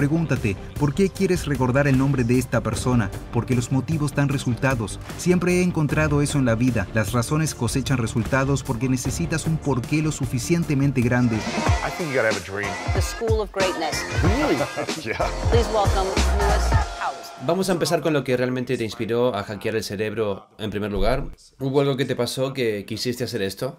Pregúntate, ¿por qué quieres recordar el nombre de esta persona? Porque los motivos dan resultados. Siempre he encontrado eso en la vida. Las razones cosechan resultados porque necesitas un porqué lo suficientemente grande. The school of greatness. Vamos a empezar con lo que realmente te inspiró a hackear el cerebro en primer lugar. ¿Hubo algo que te pasó que quisiste hacer esto?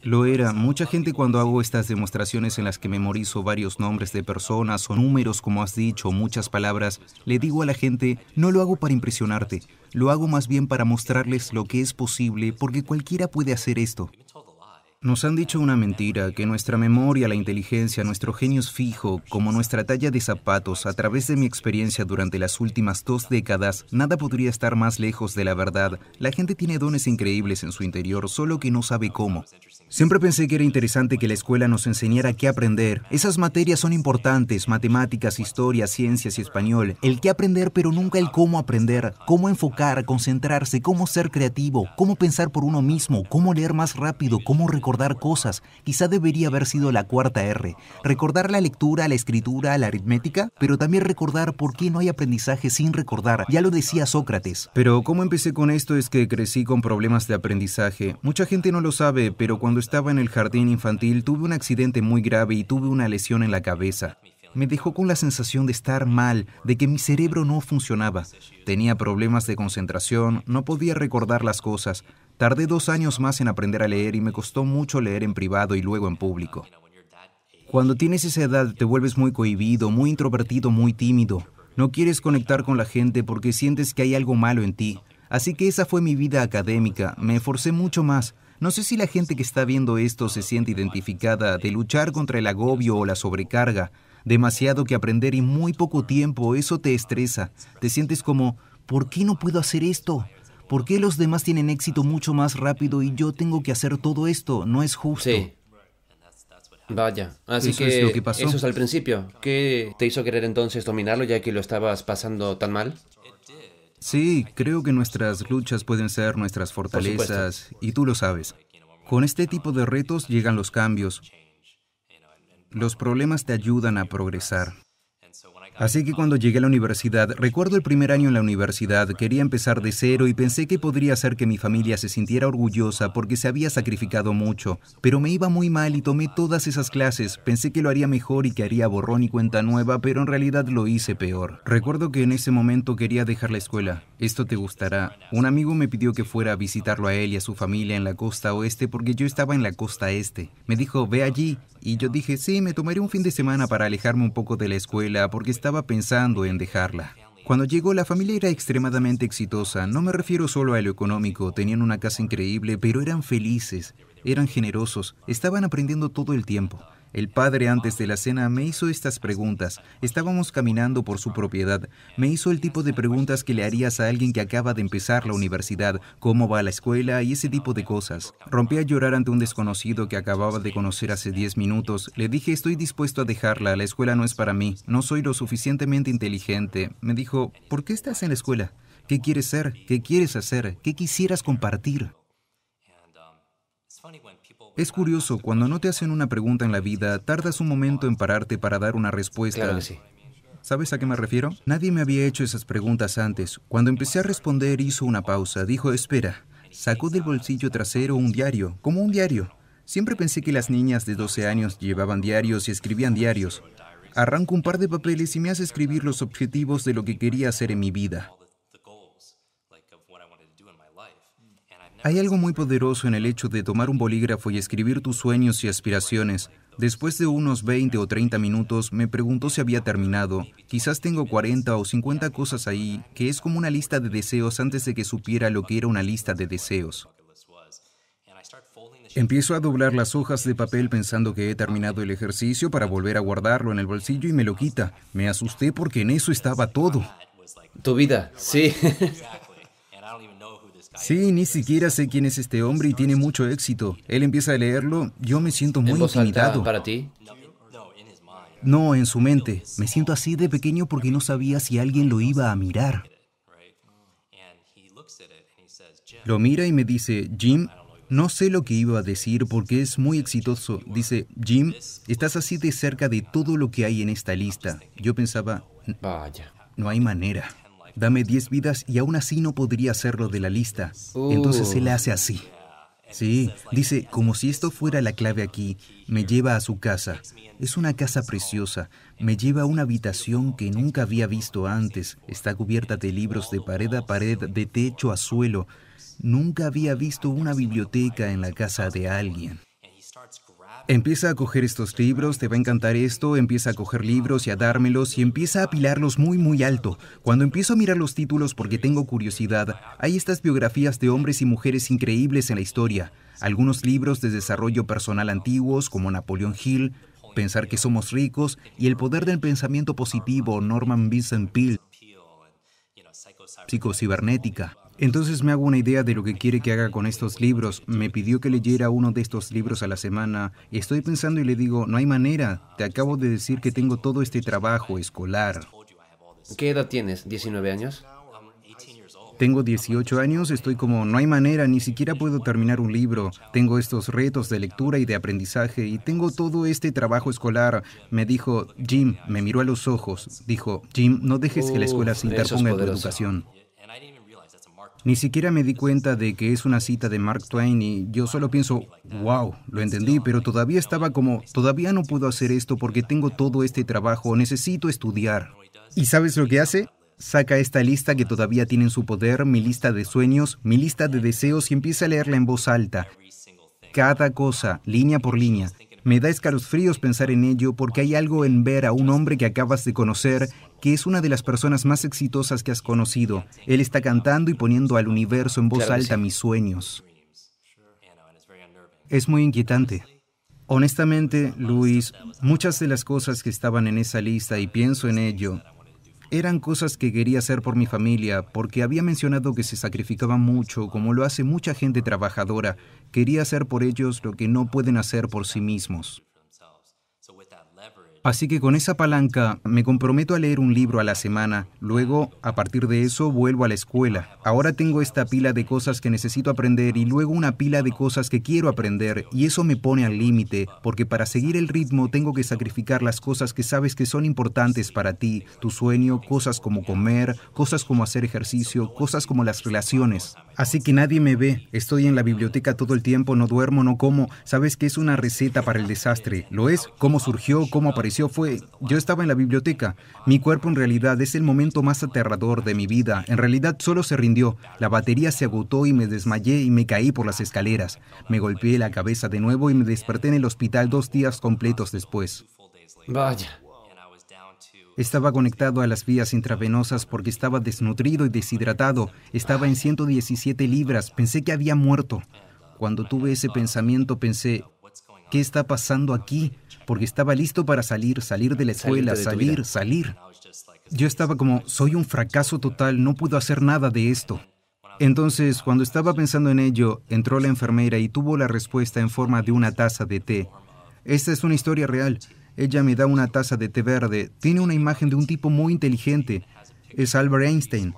Lo era. Mucha gente cuando hago estas demostraciones en las que memorizo varios nombres de personas o números, como has dicho, muchas palabras, le digo a la gente, no lo hago para impresionarte, lo hago más bien para mostrarles lo que es posible porque cualquiera puede hacer esto. Nos han dicho una mentira, que nuestra memoria, la inteligencia, nuestro genio es fijo, como nuestra talla de zapatos. A través de mi experiencia durante las últimas dos décadas, nada podría estar más lejos de la verdad. La gente tiene dones increíbles en su interior, solo que no sabe cómo. Siempre pensé que era interesante que la escuela nos enseñara qué aprender. Esas materias son importantes, matemáticas, historia, ciencias y español. El qué aprender, pero nunca el cómo aprender, cómo enfocar, concentrarse, cómo ser creativo, cómo pensar por uno mismo, cómo leer más rápido, cómo recordar recordar cosas. Quizá debería haber sido la cuarta R. Recordar la lectura, la escritura, la aritmética, pero también recordar por qué no hay aprendizaje sin recordar. Ya lo decía Sócrates. Pero cómo empecé con esto es que crecí con problemas de aprendizaje. Mucha gente no lo sabe, pero cuando estaba en el jardín infantil tuve un accidente muy grave y tuve una lesión en la cabeza me dejó con la sensación de estar mal, de que mi cerebro no funcionaba. Tenía problemas de concentración, no podía recordar las cosas, Tardé dos años más en aprender a leer y me costó mucho leer en privado y luego en público. Cuando tienes esa edad te vuelves muy cohibido, muy introvertido, muy tímido. No quieres conectar con la gente porque sientes que hay algo malo en ti. Así que esa fue mi vida académica, me esforcé mucho más. No sé si la gente que está viendo esto se siente identificada de luchar contra el agobio o la sobrecarga. Demasiado que aprender y muy poco tiempo, eso te estresa. Te sientes como, ¿por qué no puedo hacer esto? ¿Por qué los demás tienen éxito mucho más rápido y yo tengo que hacer todo esto? No es justo. Sí. Vaya, así eso que, es lo que pasó. eso es al principio. ¿Qué te hizo querer entonces dominarlo ya que lo estabas pasando tan mal? Sí, creo que nuestras luchas pueden ser nuestras fortalezas y tú lo sabes. Con este tipo de retos llegan los cambios. Los problemas te ayudan a progresar. Así que cuando llegué a la universidad, recuerdo el primer año en la universidad, quería empezar de cero y pensé que podría hacer que mi familia se sintiera orgullosa porque se había sacrificado mucho, pero me iba muy mal y tomé todas esas clases, pensé que lo haría mejor y que haría borrón y cuenta nueva, pero en realidad lo hice peor. Recuerdo que en ese momento quería dejar la escuela, esto te gustará. Un amigo me pidió que fuera a visitarlo a él y a su familia en la costa oeste porque yo estaba en la costa este. Me dijo, ve allí. Y yo dije, sí, me tomaré un fin de semana para alejarme un poco de la escuela porque estaba pensando en dejarla. Cuando llegó, la familia era extremadamente exitosa. No me refiero solo a lo económico, tenían una casa increíble, pero eran felices, eran generosos, estaban aprendiendo todo el tiempo. El padre antes de la cena me hizo estas preguntas. Estábamos caminando por su propiedad. Me hizo el tipo de preguntas que le harías a alguien que acaba de empezar la universidad, cómo va a la escuela y ese tipo de cosas. Rompí a llorar ante un desconocido que acababa de conocer hace 10 minutos. Le dije estoy dispuesto a dejarla, la escuela no es para mí, no soy lo suficientemente inteligente. Me dijo, ¿por qué estás en la escuela? ¿Qué quieres ser? ¿Qué quieres hacer? ¿Qué quisieras compartir? Um, es curioso, cuando no te hacen una pregunta en la vida, tardas un momento en pararte para dar una respuesta. ¿Sabes a qué me refiero? Nadie me había hecho esas preguntas antes. Cuando empecé a responder hizo una pausa, dijo, espera, sacó del bolsillo trasero un diario, como un diario. Siempre pensé que las niñas de 12 años llevaban diarios y escribían diarios. Arranco un par de papeles y me hace escribir los objetivos de lo que quería hacer en mi vida. Hay algo muy poderoso en el hecho de tomar un bolígrafo y escribir tus sueños y aspiraciones. Después de unos 20 o 30 minutos me preguntó si había terminado. Quizás tengo 40 o 50 cosas ahí, que es como una lista de deseos antes de que supiera lo que era una lista de deseos. Empiezo a doblar las hojas de papel pensando que he terminado el ejercicio para volver a guardarlo en el bolsillo y me lo quita. Me asusté porque en eso estaba todo. Tu vida, sí. Sí, ni siquiera sé quién es este hombre y tiene mucho éxito. Él empieza a leerlo, yo me siento muy intimidado. para ti? No, en su mente. Me siento así de pequeño porque no sabía si alguien lo iba a mirar. Lo mira y me dice, Jim, no sé lo que iba a decir porque es muy exitoso. Dice, Jim, estás así de cerca de todo lo que hay en esta lista. Yo pensaba, vaya. No hay manera dame 10 vidas y aún así no podría hacerlo de la lista. Entonces Entonces él hace así. Sí, dice, como si esto fuera la clave aquí, me lleva a su casa. Es una casa preciosa, me lleva a una habitación que nunca había visto antes, está cubierta de libros de pared a pared, de techo a suelo. Nunca había visto una biblioteca en la casa de alguien. Empieza a coger estos libros, te va a encantar esto, empieza a coger libros y a dármelos y empieza a apilarlos muy muy alto. Cuando empiezo a mirar los títulos porque tengo curiosidad, hay estas biografías de hombres y mujeres increíbles en la historia, algunos libros de desarrollo personal antiguos como Napoleón Hill, Pensar que somos ricos y El poder del pensamiento positivo Norman Vincent Peale, Psicocibernética, entonces me hago una idea de lo que quiere que haga con estos libros. Me pidió que leyera uno de estos libros a la semana. Estoy pensando y le digo, no hay manera. Te acabo de decir que tengo todo este trabajo escolar. ¿Qué edad tienes? ¿19 años? Tengo 18 años, estoy como, no hay manera, ni siquiera puedo terminar un libro. Tengo estos retos de lectura y de aprendizaje y tengo todo este trabajo escolar. Me dijo, Jim, me miró a los ojos. Dijo, Jim, no dejes que la escuela se interponga en tu educación. Ni siquiera me di cuenta de que es una cita de Mark Twain y yo solo pienso, wow, lo entendí, pero todavía estaba como, todavía no puedo hacer esto porque tengo todo este trabajo, necesito estudiar. ¿Y sabes lo que hace? Saca esta lista que todavía tiene en su poder, mi lista de sueños, mi lista de deseos y empieza a leerla en voz alta. Cada cosa, línea por línea. Me da escalofríos pensar en ello porque hay algo en ver a un hombre que acabas de conocer que es una de las personas más exitosas que has conocido. Él está cantando y poniendo al universo en voz alta mis sueños. Es muy inquietante. Honestamente, Luis, muchas de las cosas que estaban en esa lista, y pienso en ello, eran cosas que quería hacer por mi familia, porque había mencionado que se sacrificaba mucho, como lo hace mucha gente trabajadora. Quería hacer por ellos lo que no pueden hacer por sí mismos. Así que con esa palanca me comprometo a leer un libro a la semana, luego a partir de eso vuelvo a la escuela. Ahora tengo esta pila de cosas que necesito aprender y luego una pila de cosas que quiero aprender y eso me pone al límite, porque para seguir el ritmo tengo que sacrificar las cosas que sabes que son importantes para ti, tu sueño, cosas como comer, cosas como hacer ejercicio, cosas como las relaciones. Así que nadie me ve, estoy en la biblioteca todo el tiempo, no duermo, no como, sabes que es una receta para el desastre, lo es, cómo surgió, cómo apareció fue, yo estaba en la biblioteca. Mi cuerpo en realidad es el momento más aterrador de mi vida. En realidad solo se rindió. La batería se agotó y me desmayé y me caí por las escaleras. Me golpeé la cabeza de nuevo y me desperté en el hospital dos días completos después. Vaya. Estaba conectado a las vías intravenosas porque estaba desnutrido y deshidratado. Estaba en 117 libras. Pensé que había muerto. Cuando tuve ese pensamiento pensé, ¿Qué está pasando aquí? Porque estaba listo para salir, salir de la escuela, salir, salir. Yo estaba como, soy un fracaso total, no puedo hacer nada de esto. Entonces, cuando estaba pensando en ello, entró la enfermera y tuvo la respuesta en forma de una taza de té. Esta es una historia real. Ella me da una taza de té verde. Tiene una imagen de un tipo muy inteligente. Es Albert Einstein.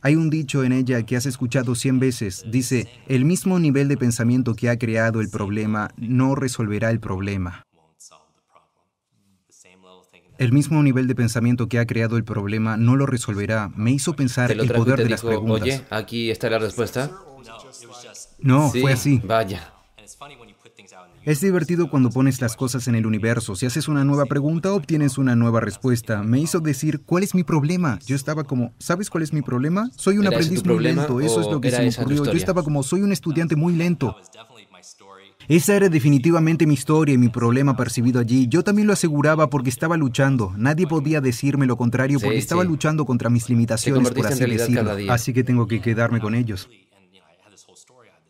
Hay un dicho en ella que has escuchado 100 veces. Dice, el mismo nivel de pensamiento que ha creado el problema no resolverá el problema. El mismo nivel de pensamiento que ha creado el problema no lo resolverá. Me hizo pensar el poder de las preguntas. Oye, aquí está la respuesta. No, fue así. Vaya. Es divertido cuando pones las cosas en el universo. Si haces una nueva pregunta, obtienes una nueva respuesta. Me hizo decir, ¿cuál es mi problema? Yo estaba como, ¿sabes cuál es mi problema? Soy un aprendiz muy lento. Eso es lo que se me ocurrió. Yo estaba como, soy un estudiante muy lento. Esa era definitivamente mi historia y mi problema percibido allí. Yo también lo aseguraba porque estaba luchando. Nadie podía decirme lo contrario porque estaba luchando contra mis limitaciones, por así decirlo. Así que tengo que quedarme con ellos.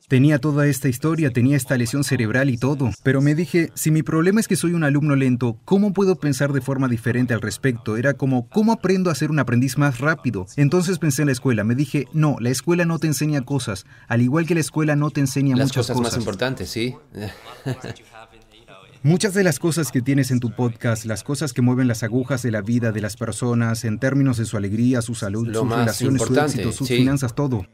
Tenía toda esta historia, tenía esta lesión cerebral y todo, pero me dije, si mi problema es que soy un alumno lento, ¿cómo puedo pensar de forma diferente al respecto? Era como, ¿cómo aprendo a ser un aprendiz más rápido? Entonces pensé en la escuela, me dije, no, la escuela no te enseña cosas, al igual que la escuela no te enseña muchas cosas. más importantes, sí. Muchas de las cosas que tienes en tu podcast, las cosas que mueven las agujas de la vida de las personas en términos de su alegría, su salud, sus relaciones, su éxito, sus finanzas, todo.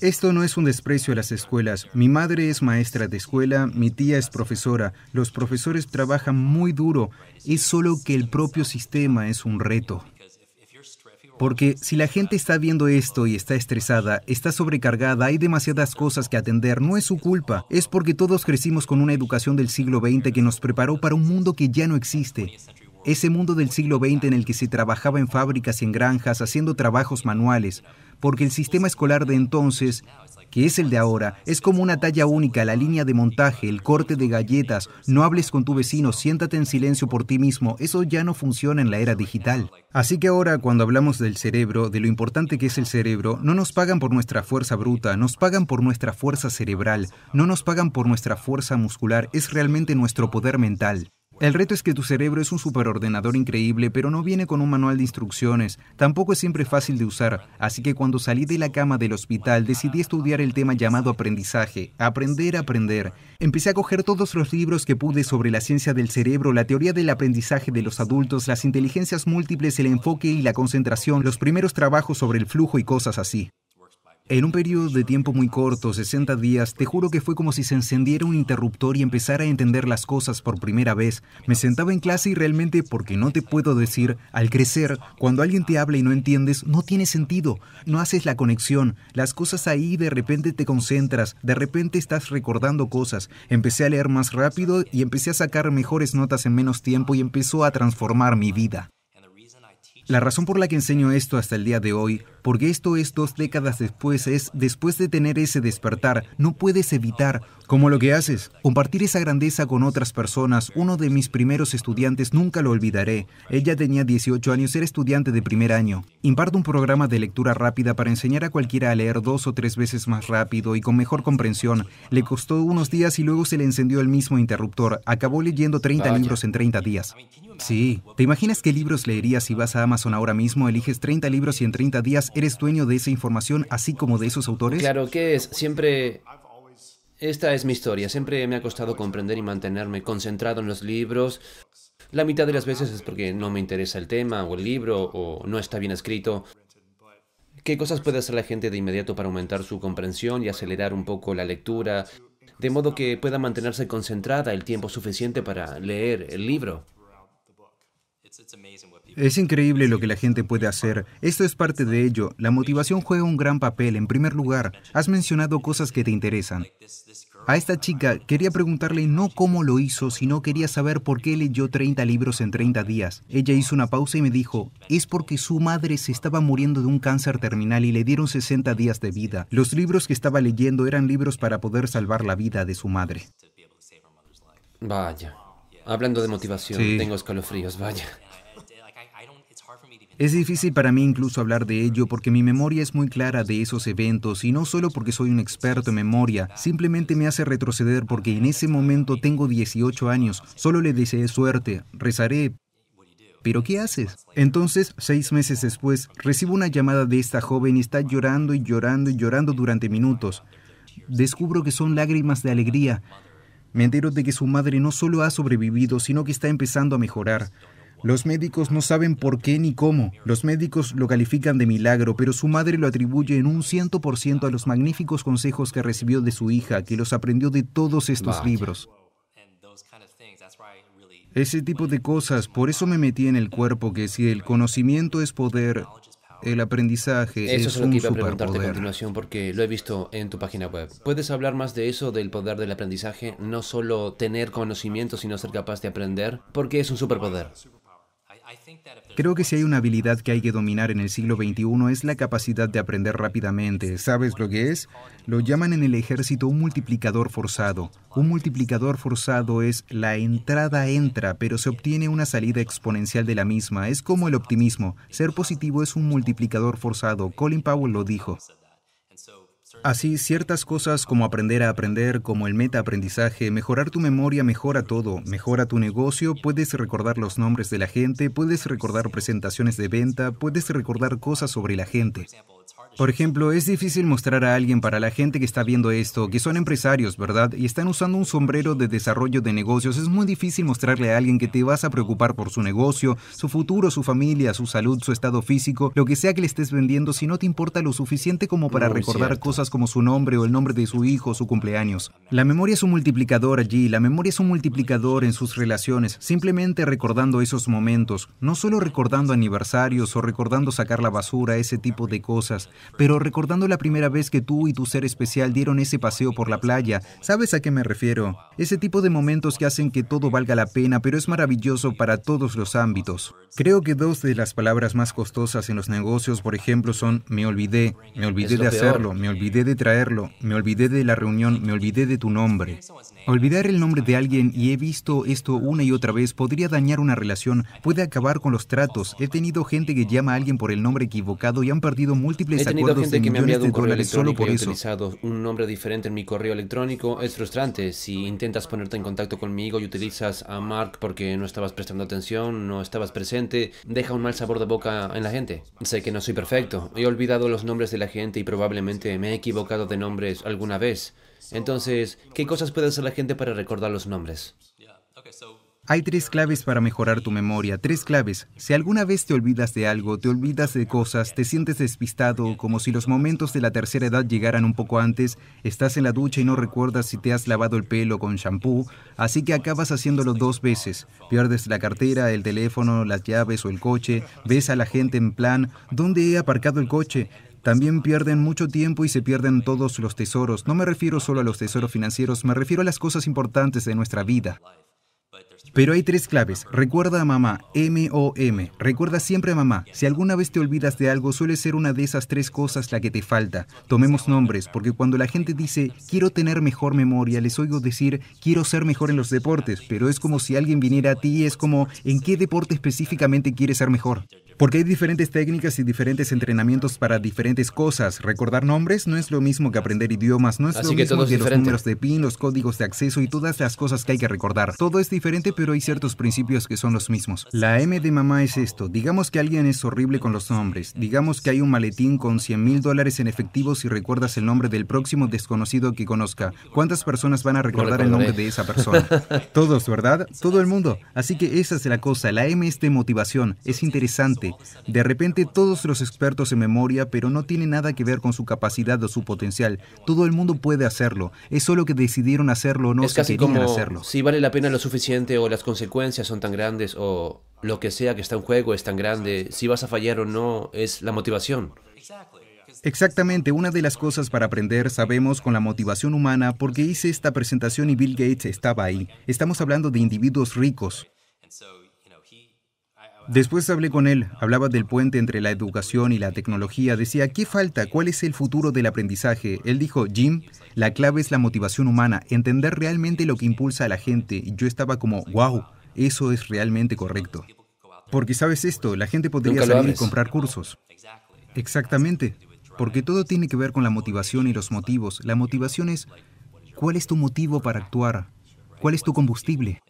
Esto no es un desprecio a las escuelas. Mi madre es maestra de escuela, mi tía es profesora, los profesores trabajan muy duro, es solo que el propio sistema es un reto. Porque si la gente está viendo esto y está estresada, está sobrecargada, hay demasiadas cosas que atender, no es su culpa, es porque todos crecimos con una educación del siglo XX que nos preparó para un mundo que ya no existe. Ese mundo del siglo XX en el que se trabajaba en fábricas y en granjas haciendo trabajos manuales, porque el sistema escolar de entonces que es el de ahora, es como una talla única, la línea de montaje, el corte de galletas, no hables con tu vecino, siéntate en silencio por ti mismo, eso ya no funciona en la era digital. Así que ahora cuando hablamos del cerebro, de lo importante que es el cerebro, no nos pagan por nuestra fuerza bruta, nos pagan por nuestra fuerza cerebral, no nos pagan por nuestra fuerza muscular, es realmente nuestro poder mental. El reto es que tu cerebro es un superordenador increíble, pero no viene con un manual de instrucciones. Tampoco es siempre fácil de usar. Así que cuando salí de la cama del hospital, decidí estudiar el tema llamado aprendizaje, aprender a aprender. Empecé a coger todos los libros que pude sobre la ciencia del cerebro, la teoría del aprendizaje de los adultos, las inteligencias múltiples, el enfoque y la concentración, los primeros trabajos sobre el flujo y cosas así. En un periodo de tiempo muy corto, 60 días, te juro que fue como si se encendiera un interruptor y empezara a entender las cosas por primera vez. Me sentaba en clase y realmente, porque no te puedo decir, al crecer, cuando alguien te habla y no entiendes, no tiene sentido, no haces la conexión, las cosas ahí de repente te concentras, de repente estás recordando cosas. Empecé a leer más rápido y empecé a sacar mejores notas en menos tiempo y empezó a transformar mi vida. La razón por la que enseño esto hasta el día de hoy porque esto es dos décadas después, es después de tener ese despertar, no puedes evitar, como lo que haces, compartir esa grandeza con otras personas. Uno de mis primeros estudiantes, nunca lo olvidaré, ella tenía 18 años, era estudiante de primer año. Imparto un programa de lectura rápida para enseñar a cualquiera a leer dos o tres veces más rápido y con mejor comprensión. Le costó unos días y luego se le encendió el mismo interruptor. Acabó leyendo 30 libros en 30 días. Sí, ¿te imaginas qué libros leerías si vas a Amazon ahora mismo, eliges 30 libros y en 30 días ¿Eres dueño de esa información así como de esos autores? Claro que es. Siempre... Esta es mi historia. Siempre me ha costado comprender y mantenerme concentrado en los libros. La mitad de las veces es porque no me interesa el tema o el libro o no está bien escrito. ¿Qué cosas puede hacer la gente de inmediato para aumentar su comprensión y acelerar un poco la lectura? De modo que pueda mantenerse concentrada el tiempo suficiente para leer el libro. Es increíble lo que la gente puede hacer. Esto es parte de ello. La motivación juega un gran papel. En primer lugar, has mencionado cosas que te interesan. A esta chica quería preguntarle no cómo lo hizo, sino quería saber por qué leyó 30 libros en 30 días. Ella hizo una pausa y me dijo, es porque su madre se estaba muriendo de un cáncer terminal y le dieron 60 días de vida. Los libros que estaba leyendo eran libros para poder salvar la vida de su madre. Vaya. Hablando de motivación, tengo escalofríos, vaya. Es difícil para mí incluso hablar de ello porque mi memoria es muy clara de esos eventos y no solo porque soy un experto en memoria, simplemente me hace retroceder porque en ese momento tengo 18 años, solo le deseé suerte, rezaré, ¿Pero qué haces? Entonces, seis meses después, recibo una llamada de esta joven y está llorando y llorando y llorando durante minutos. Descubro que son lágrimas de alegría. Me entero de que su madre no solo ha sobrevivido, sino que está empezando a mejorar. Los médicos no saben por qué ni cómo. Los médicos lo califican de milagro, pero su madre lo atribuye en un 100% a los magníficos consejos que recibió de su hija, que los aprendió de todos estos libros. Ese tipo de cosas, por eso me metí en el cuerpo que si el conocimiento es poder, el aprendizaje es, un superpoder. Eso es lo que iba a preguntarte a continuación porque lo he visto en tu página web. ¿Puedes hablar más de eso, del poder del aprendizaje? No solo tener conocimiento, sino ser capaz de aprender, porque es un superpoder. Creo que si hay una habilidad que hay que dominar en el siglo XXI es la capacidad de aprender rápidamente. ¿Sabes lo que es? Lo llaman en el ejército un multiplicador forzado. Un multiplicador forzado es la entrada entra, pero se obtiene una salida exponencial de la misma. Es como el optimismo. Ser positivo es un multiplicador forzado. Colin Powell lo dijo. Así, ciertas cosas como aprender a aprender, como el metaaprendizaje, mejorar tu memoria mejora todo, mejora tu negocio, puedes recordar los nombres de la gente, puedes recordar presentaciones de venta, puedes recordar cosas sobre la gente. Por ejemplo, es difícil mostrar a alguien para la gente que está viendo esto, que son empresarios, ¿verdad? Y están usando un sombrero de desarrollo de negocios. Es muy difícil mostrarle a alguien que te vas a preocupar por su negocio, su futuro, su familia, su salud, su estado físico, lo que sea que le estés vendiendo, si no te importa lo suficiente como para recordar cosas como su nombre o el nombre de su hijo, su cumpleaños. La memoria es un multiplicador allí, la memoria es un multiplicador en sus relaciones, simplemente recordando esos momentos, no solo recordando aniversarios o recordando sacar la basura, ese tipo de cosas pero recordando la primera vez que tú y tu ser especial dieron ese paseo por la playa, ¿sabes a qué me refiero? Ese tipo de momentos que hacen que todo valga la pena, pero es maravilloso para todos los ámbitos. Creo que dos de las palabras más costosas en los negocios, por ejemplo, son me olvidé, me olvidé de hacerlo, me olvidé de traerlo, me olvidé de la reunión, me olvidé de tu nombre. Olvidar el nombre de alguien, y he visto esto una y otra vez, podría dañar una relación, puede acabar con los tratos. He tenido gente que llama a alguien por el nombre equivocado y han perdido múltiples tenido gente que me ha enviado un correo electrónico y he utilizado un nombre diferente en mi correo electrónico. Es frustrante. Si intentas ponerte en contacto conmigo y utilizas a Mark porque no estabas prestando atención, no estabas presente, deja un mal sabor de boca en la gente. Sé que no soy perfecto. He olvidado los nombres de la gente y probablemente me he equivocado de nombres alguna vez. Entonces, ¿qué cosas puede hacer la gente para recordar los nombres? Hay tres claves para mejorar tu memoria, tres claves. Si alguna vez te olvidas de algo, te olvidas de cosas, te sientes despistado, como si los momentos de la tercera edad llegaran un poco antes, estás en la ducha y no recuerdas si te has lavado el pelo con champú, así que acabas haciéndolo dos veces. Pierdes la cartera, el teléfono, las llaves o el coche, ves a la gente en plan, ¿dónde he aparcado el coche? También pierden mucho tiempo y se pierden todos los tesoros. No me refiero solo a los tesoros financieros, me refiero a las cosas importantes de nuestra vida. Pero hay tres claves. Recuerda a mamá, M-O-M. Recuerda siempre a mamá. Si alguna vez te olvidas de algo, suele ser una de esas tres cosas la que te falta. Tomemos nombres, porque cuando la gente dice, quiero tener mejor memoria, les oigo decir, quiero ser mejor en los deportes, pero es como si alguien viniera a ti y es como, ¿en qué deporte específicamente quieres ser mejor? Porque hay diferentes técnicas y diferentes entrenamientos para diferentes cosas. Recordar nombres no es lo mismo que aprender idiomas, no es lo mismo que los números de PIN, los códigos de acceso y todas las cosas que hay que recordar. Todo es diferente, pero hay ciertos principios que son los mismos. La M de mamá es esto. Digamos que alguien es horrible con los nombres. Digamos que hay un maletín con 100 mil dólares en efectivo si recuerdas el nombre del próximo desconocido que conozca. ¿Cuántas personas van a recordar el nombre de esa persona? Todos, ¿verdad? Todo el mundo. Así que esa es la cosa. La M es de motivación. Es interesante de repente todos los expertos en memoria, pero no tiene nada que ver con su capacidad o su potencial. Todo el mundo puede hacerlo. Es solo que decidieron hacerlo o no es casi hacerlo. Si vale la pena lo suficiente o las consecuencias son tan grandes o lo que sea que está en juego es tan grande, si vas a fallar o no es la motivación. Exactamente, una de las cosas para aprender sabemos con la motivación humana porque hice esta presentación y Bill Gates estaba ahí. Estamos hablando de individuos ricos. Después hablé con él, hablaba del puente entre la educación y la tecnología, decía, ¿qué falta? ¿Cuál es el futuro del aprendizaje? Él dijo, Jim, la clave es la motivación humana, entender realmente lo que impulsa a la gente. Y yo estaba como, wow, eso es realmente correcto. Porque sabes esto, la gente podría salir y comprar cursos. Exactamente, porque todo tiene que ver con la motivación y los motivos. La motivación es, ¿cuál es tu motivo para actuar? ¿Cuál es tu combustible?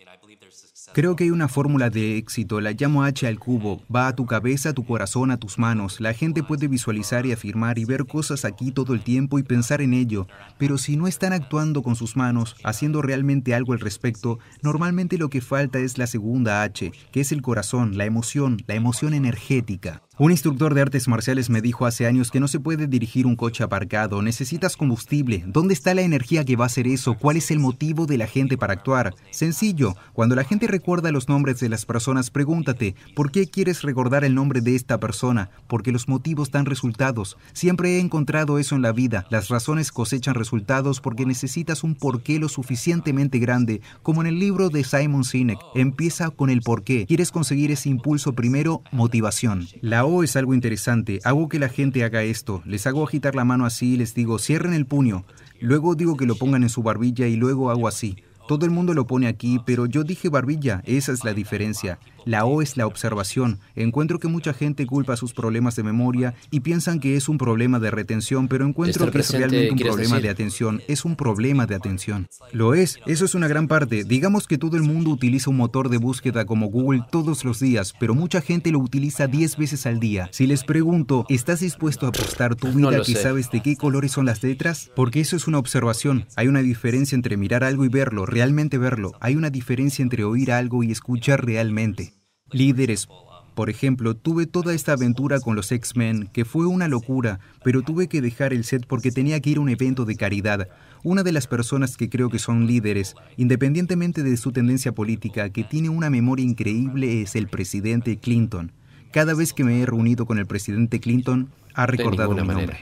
Creo que hay una fórmula de éxito, la llamo H al cubo. Va a tu cabeza, a tu corazón, a tus manos. La gente puede visualizar y afirmar y ver cosas aquí todo el tiempo y pensar en ello, pero si no están actuando con sus manos, haciendo realmente algo al respecto, normalmente lo que falta es la segunda H, que es el corazón, la emoción, la emoción energética. Un instructor de artes marciales me dijo hace años que no se puede dirigir un coche aparcado, necesitas combustible, ¿dónde está la energía que va a hacer eso? ¿Cuál es el motivo de la gente para actuar? Sencillo, cuando la gente recuerda los nombres de las personas, pregúntate, ¿por qué quieres recordar el nombre de esta persona? Porque los motivos dan resultados. Siempre he encontrado eso en la vida, las razones cosechan resultados porque necesitas un porqué lo suficientemente grande, como en el libro de Simon Sinek, empieza con el porqué, quieres conseguir ese impulso primero, motivación. La es algo interesante. Hago que la gente haga esto. Les hago agitar la mano así y les digo, cierren el puño. Luego digo que lo pongan en su barbilla y luego hago así. Todo el mundo lo pone aquí, pero yo dije barbilla, esa es la diferencia. La O es la observación. Encuentro que mucha gente culpa sus problemas de memoria y piensan que es un problema de retención, pero encuentro que es realmente un problema de atención. Es un problema de atención. Lo es, eso es una gran parte. Digamos que todo el mundo utiliza un motor de búsqueda como Google todos los días, pero mucha gente lo utiliza 10 veces al día. Si les pregunto, ¿estás dispuesto a apostar tu vida que sabes de qué colores son las letras? Porque eso es una observación. Hay una diferencia entre mirar algo y verlo realmente verlo. Hay una diferencia entre oír algo y escuchar realmente. Líderes, por ejemplo, tuve toda esta aventura con los X-Men, que fue una locura, pero tuve que dejar el set porque tenía que ir a un evento de caridad. Una de las personas que creo que son líderes, independientemente de su tendencia política, que tiene una memoria increíble es el presidente Clinton. Cada vez que me he reunido con el presidente Clinton, ha recordado la manera.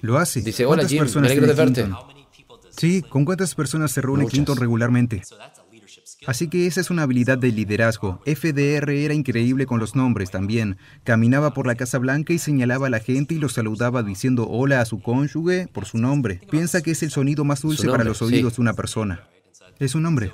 Lo hace. Dice, hola Jim, alegro de verte. Sí, ¿con cuántas personas se reúne Clinton regularmente? Así que esa es una habilidad de liderazgo. FDR era increíble con los nombres también. Caminaba por la Casa Blanca y señalaba a la gente y los saludaba diciendo hola a su cónyuge por su nombre. Piensa que es el sonido más dulce para los oídos de una persona. Es un hombre.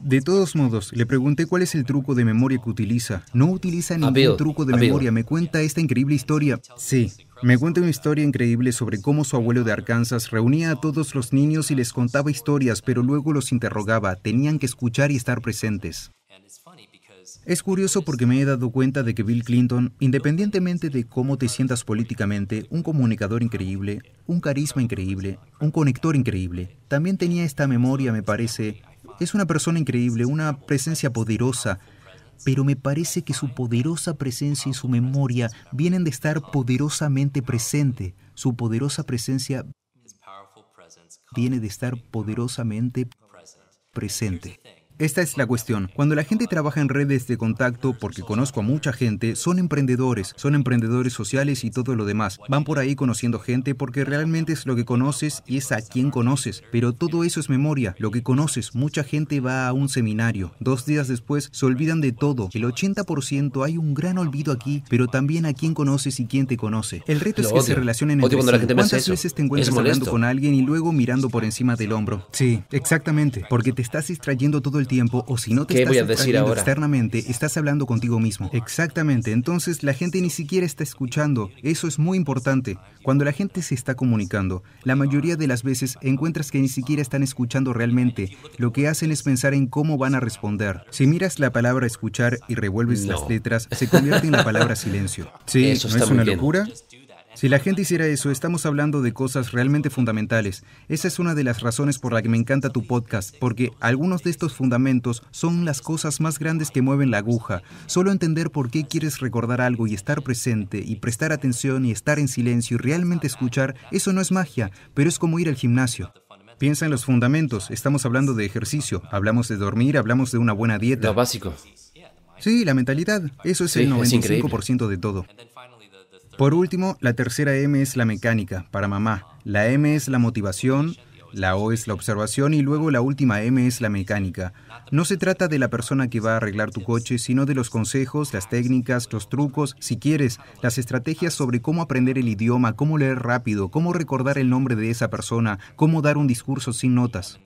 De todos modos, le pregunté cuál es el truco de memoria que utiliza. No utiliza ningún truco de memoria. Me cuenta esta increíble historia. Sí, me cuenta una historia increíble sobre cómo su abuelo de Arkansas reunía a todos los niños y les contaba historias, pero luego los interrogaba, tenían que escuchar y estar presentes. Es curioso porque me he dado cuenta de que Bill Clinton, independientemente de cómo te sientas políticamente, un comunicador increíble, un carisma increíble, un conector increíble, también tenía esta memoria, me parece. Es una persona increíble, una presencia poderosa, pero me parece que su poderosa presencia y su memoria vienen de estar poderosamente presente. Su poderosa presencia viene de estar poderosamente presente. Esta es la cuestión. Cuando la gente trabaja en redes de contacto, porque conozco a mucha gente, son emprendedores, son emprendedores sociales y todo lo demás. Van por ahí conociendo gente porque realmente es lo que conoces y es a quien conoces. Pero todo eso es memoria, lo que conoces. Mucha gente va a un seminario. Dos días después se olvidan de todo. El 80% hay un gran olvido aquí, pero también a quién conoces y quién te conoce. El reto es que se relacionen veces te encuentras hablando con alguien y luego mirando por encima del hombro? Sí, exactamente, porque te estás distrayendo todo tiempo o si no te estás externamente, estás hablando contigo mismo. Exactamente, entonces la gente ni siquiera está escuchando. Eso es muy importante. Cuando la gente se está comunicando, la mayoría de las veces encuentras que ni siquiera están escuchando realmente. Lo que hacen es pensar en cómo van a responder. Si miras la palabra escuchar y revuelves las letras, se convierte en la palabra silencio. Sí, Eso ¿no es una locura? Si la gente hiciera eso, estamos hablando de cosas realmente fundamentales. Esa es una de las razones por la que me encanta tu podcast, porque algunos de estos fundamentos son las cosas más grandes que mueven la aguja. Solo entender por qué quieres recordar algo y estar presente y prestar atención y estar en silencio y realmente escuchar, eso no es magia, pero es como ir al gimnasio. Piensa en los fundamentos, estamos hablando de ejercicio, hablamos de dormir, hablamos de una buena dieta. Lo básico. Sí, la mentalidad, eso es el 95% de todo. Por último, la tercera M es la mecánica, para mamá. La M es la motivación, la O es la observación y luego la última M es la mecánica. No se trata de la persona que va a arreglar tu coche, sino de los consejos, las técnicas, los trucos, si quieres, las estrategias sobre cómo aprender el idioma, cómo leer rápido, cómo recordar el nombre de esa persona, cómo dar un discurso sin notas.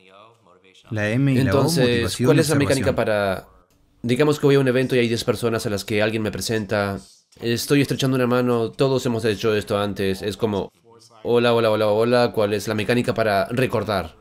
La M y la O, motivación, ¿cuál es la mecánica para... Digamos que voy a un evento y hay 10 personas a las que alguien me presenta Estoy estrechando una mano, todos hemos hecho esto antes, es como, hola, hola, hola, hola, ¿cuál es la mecánica para recordar?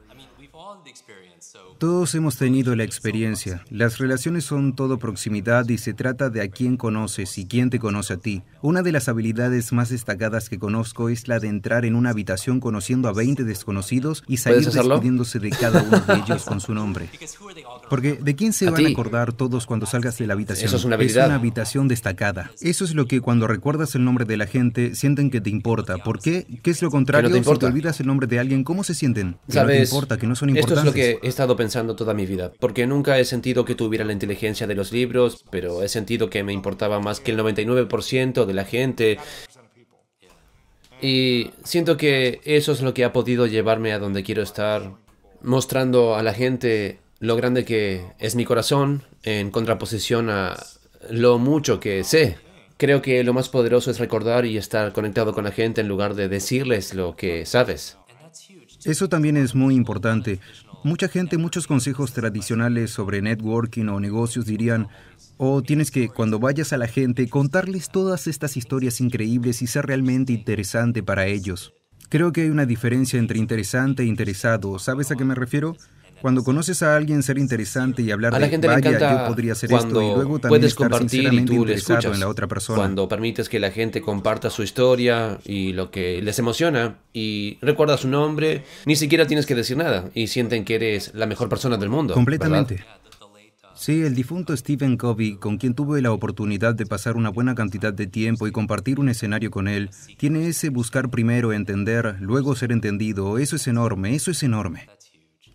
Todos hemos tenido la experiencia. Las relaciones son todo proximidad y se trata de a quién conoces y quién te conoce a ti. Una de las habilidades más destacadas que conozco es la de entrar en una habitación conociendo a 20 desconocidos y salir despidiéndose de cada uno de ellos con su nombre. Porque ¿de quién se van a acordar todos cuando salgas de la habitación? Eso es una habilidad. habitación destacada. Eso es lo que cuando recuerdas el nombre de la gente sienten que te importa. ¿Por qué? ¿Qué es lo contrario? No te si te olvidas el nombre de alguien, ¿cómo se sienten? ¿Sabes? no importa, que no son importantes. es lo que he estado toda mi vida, porque nunca he sentido que tuviera la inteligencia de los libros, pero he sentido que me importaba más que el 99% de la gente. Y siento que eso es lo que ha podido llevarme a donde quiero estar, mostrando a la gente lo grande que es mi corazón en contraposición a lo mucho que sé. Creo que lo más poderoso es recordar y estar conectado con la gente en lugar de decirles lo que sabes. Eso también es muy importante, Mucha gente, muchos consejos tradicionales sobre networking o negocios dirían, oh, tienes que cuando vayas a la gente contarles todas estas historias increíbles y ser realmente interesante para ellos. Creo que hay una diferencia entre interesante e interesado. ¿Sabes a qué me refiero? Cuando conoces a alguien ser interesante y hablar de, gente vaya, yo podría hacer esto, y luego también puedes compartir y en la otra persona. Cuando permites que la gente comparta su historia y lo que les emociona y recuerda su nombre, ni siquiera tienes que decir nada y sienten que eres la mejor persona del mundo. Completamente. Sí, el difunto Stephen Covey, con quien tuve la oportunidad de pasar una buena cantidad de tiempo y compartir un escenario con él, tiene ese buscar primero entender, luego ser entendido. Eso es enorme, eso es enorme.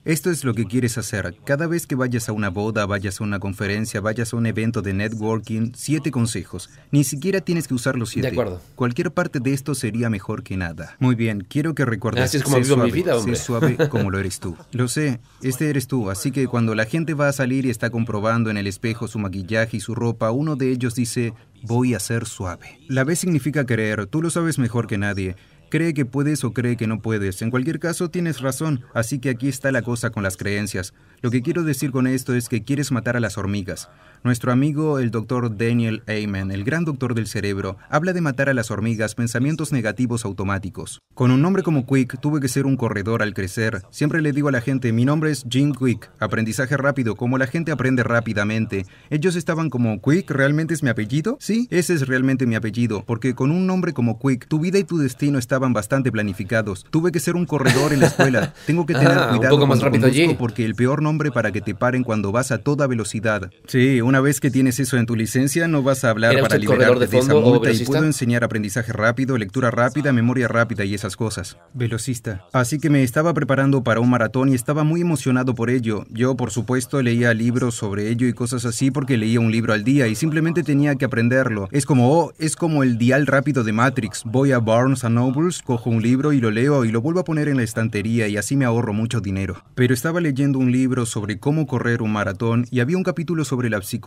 Esto es lo que quieres hacer. Cada vez que vayas a una boda, vayas a una conferencia, vayas a un evento de networking, siete consejos. Ni siquiera tienes que usar los siete. De acuerdo. Cualquier parte de esto sería mejor que nada. Muy bien, quiero que recuerdes. Así es como mi vida, hombre. suave como lo eres tú. Lo sé, este eres tú. Así que cuando la gente va a salir y está comprobando en el espejo su maquillaje y su ropa, uno de ellos dice, voy a ser suave. La B significa querer, tú lo sabes mejor que nadie. Cree que puedes o cree que no puedes. En cualquier caso, tienes razón, así que aquí está la cosa con las creencias. Lo que quiero decir con esto es que quieres matar a las hormigas. Nuestro amigo, el doctor Daniel Amen, el gran doctor del cerebro, habla de matar a las hormigas pensamientos negativos automáticos. Con un nombre como Quick, tuve que ser un corredor al crecer. Siempre le digo a la gente, mi nombre es Jim Quick, aprendizaje rápido, como la gente aprende rápidamente. Ellos estaban como, Quick, ¿realmente es mi apellido? Sí, ese es realmente mi apellido, porque con un nombre como Quick, tu vida y tu destino estaban bastante planificados. Tuve que ser un corredor en la escuela. Tengo que tener ah, cuidado un poco más rápido porque el peor nombre para que te paren cuando vas a toda velocidad. Sí, un una vez que tienes eso en tu licencia, no vas a hablar para liberarte de, de, esa multa y puedo enseñar aprendizaje rápido, lectura rápida, memoria rápida y esas cosas. Velocista. Así que me estaba preparando para un maratón y estaba muy emocionado por ello. Yo, por supuesto, leía libros sobre ello y cosas así porque leía un libro al día y simplemente tenía que aprenderlo. Es como, oh, es como el dial rápido de Matrix. Voy a Barnes Nobles, cojo un libro y lo leo y lo vuelvo a poner en la estantería y así me ahorro mucho dinero. Pero estaba leyendo un libro sobre cómo correr un maratón y había un capítulo sobre la psicología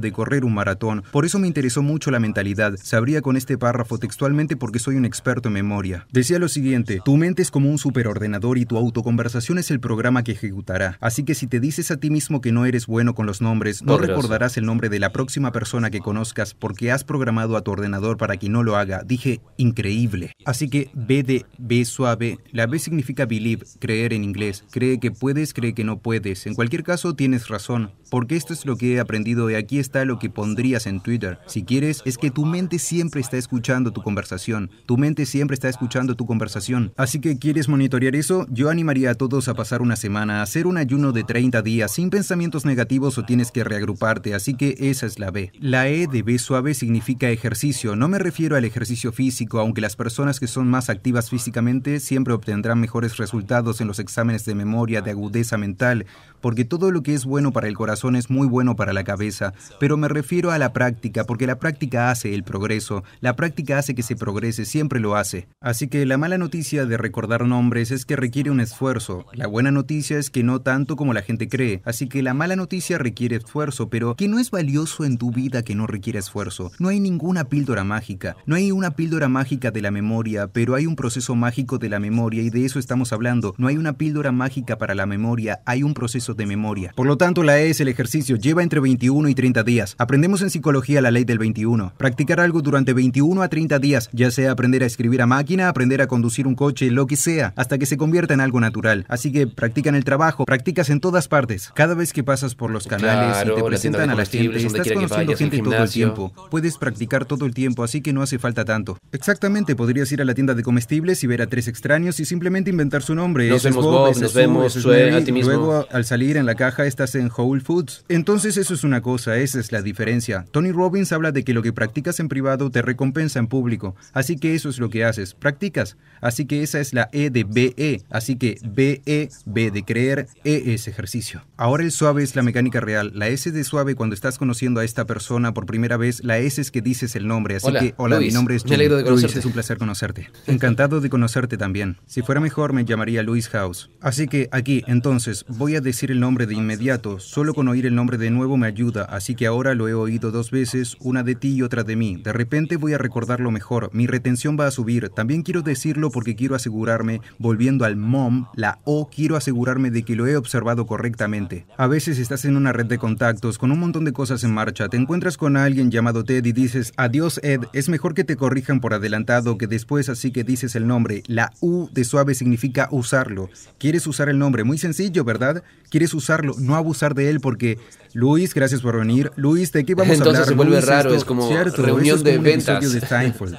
de correr un maratón. Por eso me interesó mucho la mentalidad. Sabría con este párrafo textualmente porque soy un experto en memoria. Decía lo siguiente, tu mente es como un superordenador y tu autoconversación es el programa que ejecutará. Así que si te dices a ti mismo que no eres bueno con los nombres, no recordarás el nombre de la próxima persona que conozcas porque has programado a tu ordenador para que no lo haga. Dije, increíble. Así que B de B suave. La B significa believe, creer en inglés. Cree que puedes, cree que no puedes. En cualquier caso, tienes razón, porque esto es lo que he aprendido y aquí está lo que pondrías en Twitter. Si quieres, es que tu mente siempre está escuchando tu conversación. Tu mente siempre está escuchando tu conversación. Así que quieres monitorear eso, yo animaría a todos a pasar una semana, a hacer un ayuno de 30 días sin pensamientos negativos o tienes que reagruparte, así que esa es la B. La E de B suave significa ejercicio. No me refiero al ejercicio físico, aunque las personas que son más activas físicamente siempre obtendrán mejores resultados en los exámenes de memoria, de agudeza mental porque todo lo que es bueno para el corazón es muy bueno para la cabeza, pero me refiero a la práctica, porque la práctica hace el progreso, la práctica hace que se progrese, siempre lo hace. Así que la mala noticia de recordar nombres es que requiere un esfuerzo, la buena noticia es que no tanto como la gente cree, así que la mala noticia requiere esfuerzo, pero que no es valioso en tu vida que no requiere esfuerzo. No hay ninguna píldora mágica, no hay una píldora mágica de la memoria, pero hay un proceso mágico de la memoria y de eso estamos hablando. No hay una píldora mágica para la memoria, hay un proceso de memoria. Por lo tanto, la E es el ejercicio, lleva entre 21 y 30 días. Aprendemos en psicología la ley del 21. Practicar algo durante 21 a 30 días, ya sea aprender a escribir a máquina, aprender a conducir un coche, lo que sea, hasta que se convierta en algo natural. Así que practican el trabajo, practicas en todas partes. Cada vez que pasas por los canales y te presentan a la gente, estás conociendo gente todo el tiempo. Puedes practicar todo el tiempo, así que no hace falta tanto. Exactamente, podrías ir a la tienda de comestibles y ver a tres extraños y simplemente inventar su nombre. Nos es nos vemos, a ti mismo salir en la caja estás en Whole Foods. Entonces eso es una cosa, esa es la diferencia. Tony Robbins habla de que lo que practicas en privado te recompensa en público, así que eso es lo que haces, practicas. Así que esa es la E de BE. Así que BE, B de creer, E es ejercicio. Ahora el suave es la mecánica real. La S de suave cuando estás conociendo a esta persona por primera vez, la S es que dices el nombre. Así que, hola, mi nombre es Luis. Me de conocerte. es un placer conocerte. Encantado de conocerte también. Si fuera mejor, me llamaría Luis House. Así que aquí, entonces, voy a decir el nombre de inmediato. Solo con oír el nombre de nuevo me ayuda. Así que ahora lo he oído dos veces, una de ti y otra de mí. De repente voy a recordarlo mejor. Mi retención va a subir. También quiero decirlo porque quiero asegurarme, volviendo al mom, la O, quiero asegurarme de que lo he observado correctamente. A veces estás en una red de contactos con un montón de cosas en marcha, te encuentras con alguien llamado Ted y dices, adiós Ed, es mejor que te corrijan por adelantado que después así que dices el nombre. La U de suave significa usarlo. ¿Quieres usar el nombre? Muy sencillo, ¿verdad? ¿Quieres usarlo? No abusar de él porque, Luis, gracias por venir. Luis, ¿de qué vamos a hablar? Entonces se vuelve raro, es como reunión de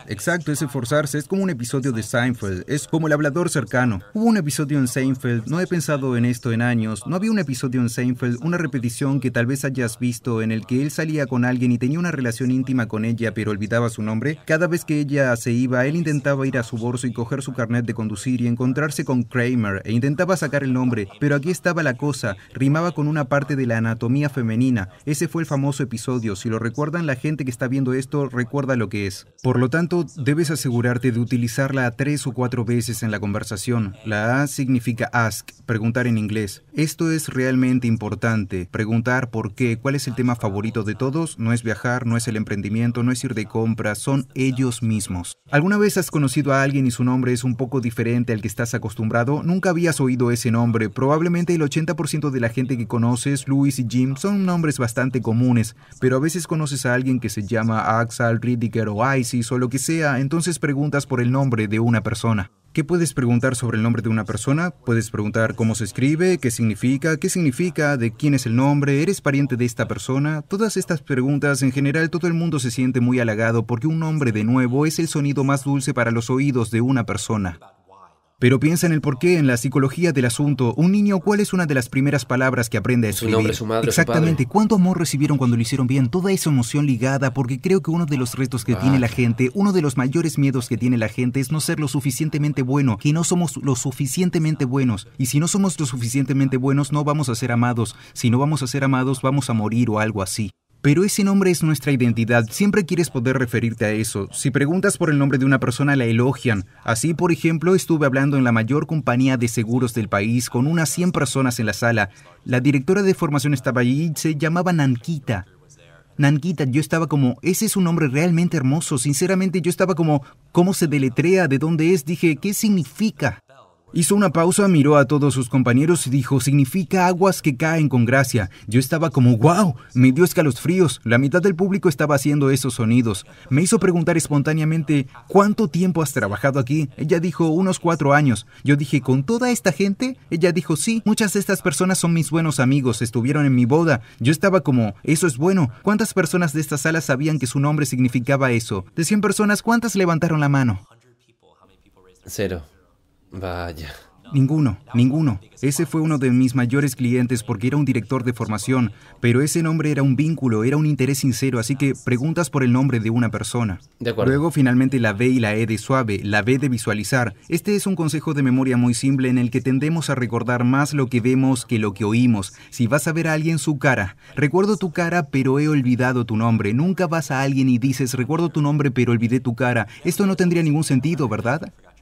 Exacto, es esforzarse, es como un episodio de Seinfeld. Es como el hablador cercano. Hubo un episodio en Seinfeld, no he pensado en esto en años. No había un episodio en Seinfeld, una repetición que tal vez hayas visto en el que él salía con alguien y tenía una relación íntima con ella, pero olvidaba su nombre. Cada vez que ella se iba, él intentaba ir a su bolso y coger su carnet de conducir y encontrarse con Kramer e intentaba sacar el nombre, pero aquí estaba la cosa, rimaba con una parte de la anatomía femenina. Ese fue el famoso episodio. Si lo recuerdan, la gente que está viendo esto recuerda lo que es. Por lo tanto, debes asegurarte de utilizarla a tres cuatro veces en la conversación. La A significa ask, preguntar en inglés. Esto es realmente importante. Preguntar por qué, cuál es el tema favorito de todos, no es viajar, no es el emprendimiento, no es ir de compras, son ellos mismos. ¿Alguna vez has conocido a alguien y su nombre es un poco diferente al que estás acostumbrado? Nunca habías oído ese nombre. Probablemente el 80% de la gente que conoces, Luis y Jim, son nombres bastante comunes, pero a veces conoces a alguien que se llama Axel, Riddicker o Isis o lo que sea, entonces preguntas por el nombre de una persona. ¿Qué puedes preguntar sobre el nombre de una persona? Puedes preguntar cómo se escribe, qué significa, qué significa, de quién es el nombre, eres pariente de esta persona. Todas estas preguntas, en general todo el mundo se siente muy halagado porque un nombre de nuevo es el sonido más dulce para los oídos de una persona. Pero piensa en el porqué, en la psicología del asunto. Un niño, ¿cuál es una de las primeras palabras que aprende a escribir? Su nombre, su madre, Exactamente. Su padre. ¿Cuánto amor recibieron cuando lo hicieron bien? Toda esa emoción ligada, porque creo que uno de los retos que tiene la ah. gente, uno de los mayores miedos que tiene la gente es no ser lo suficientemente bueno, que no somos lo suficientemente buenos. Y si no somos lo suficientemente buenos, no vamos a ser amados. Si no vamos a ser amados, vamos a morir o algo así. Pero ese nombre es nuestra identidad, siempre quieres poder referirte a eso. Si preguntas por el nombre de una persona, la elogian. Así, por ejemplo, estuve hablando en la mayor compañía de seguros del país con unas 100 personas en la sala. La directora de formación estaba allí y se llamaba Nankita. Nanquita, yo estaba como, ese es un nombre realmente hermoso. Sinceramente, yo estaba como, ¿cómo se deletrea? ¿De dónde es? Dije, ¿qué significa? Hizo una pausa, miró a todos sus compañeros y dijo, significa aguas que caen con gracia. Yo estaba como, wow, me dio escalofríos. La mitad del público estaba haciendo esos sonidos. Me hizo preguntar espontáneamente, ¿cuánto tiempo has trabajado aquí? Ella dijo, unos cuatro años. Yo dije, ¿con toda esta gente? Ella dijo, sí, muchas de estas personas son mis buenos amigos, estuvieron en mi boda. Yo estaba como, eso es bueno. ¿Cuántas personas de esta sala sabían que su nombre significaba eso? De 100 personas, ¿cuántas levantaron la mano? Cero. Vaya. Ninguno, ninguno. Ese fue uno de mis mayores clientes porque era un director de formación, pero ese nombre era un vínculo, era un interés sincero, así que preguntas por el nombre de una persona. De acuerdo. Luego finalmente la B y la E de suave, la B de visualizar. Este es un consejo de memoria muy simple en el que tendemos a recordar más lo que vemos que lo que oímos. Si vas a ver a alguien su cara, recuerdo tu cara pero he olvidado tu nombre. Nunca vas a alguien y dices recuerdo tu nombre pero olvidé tu cara. Esto no tendría ningún sentido, ¿verdad?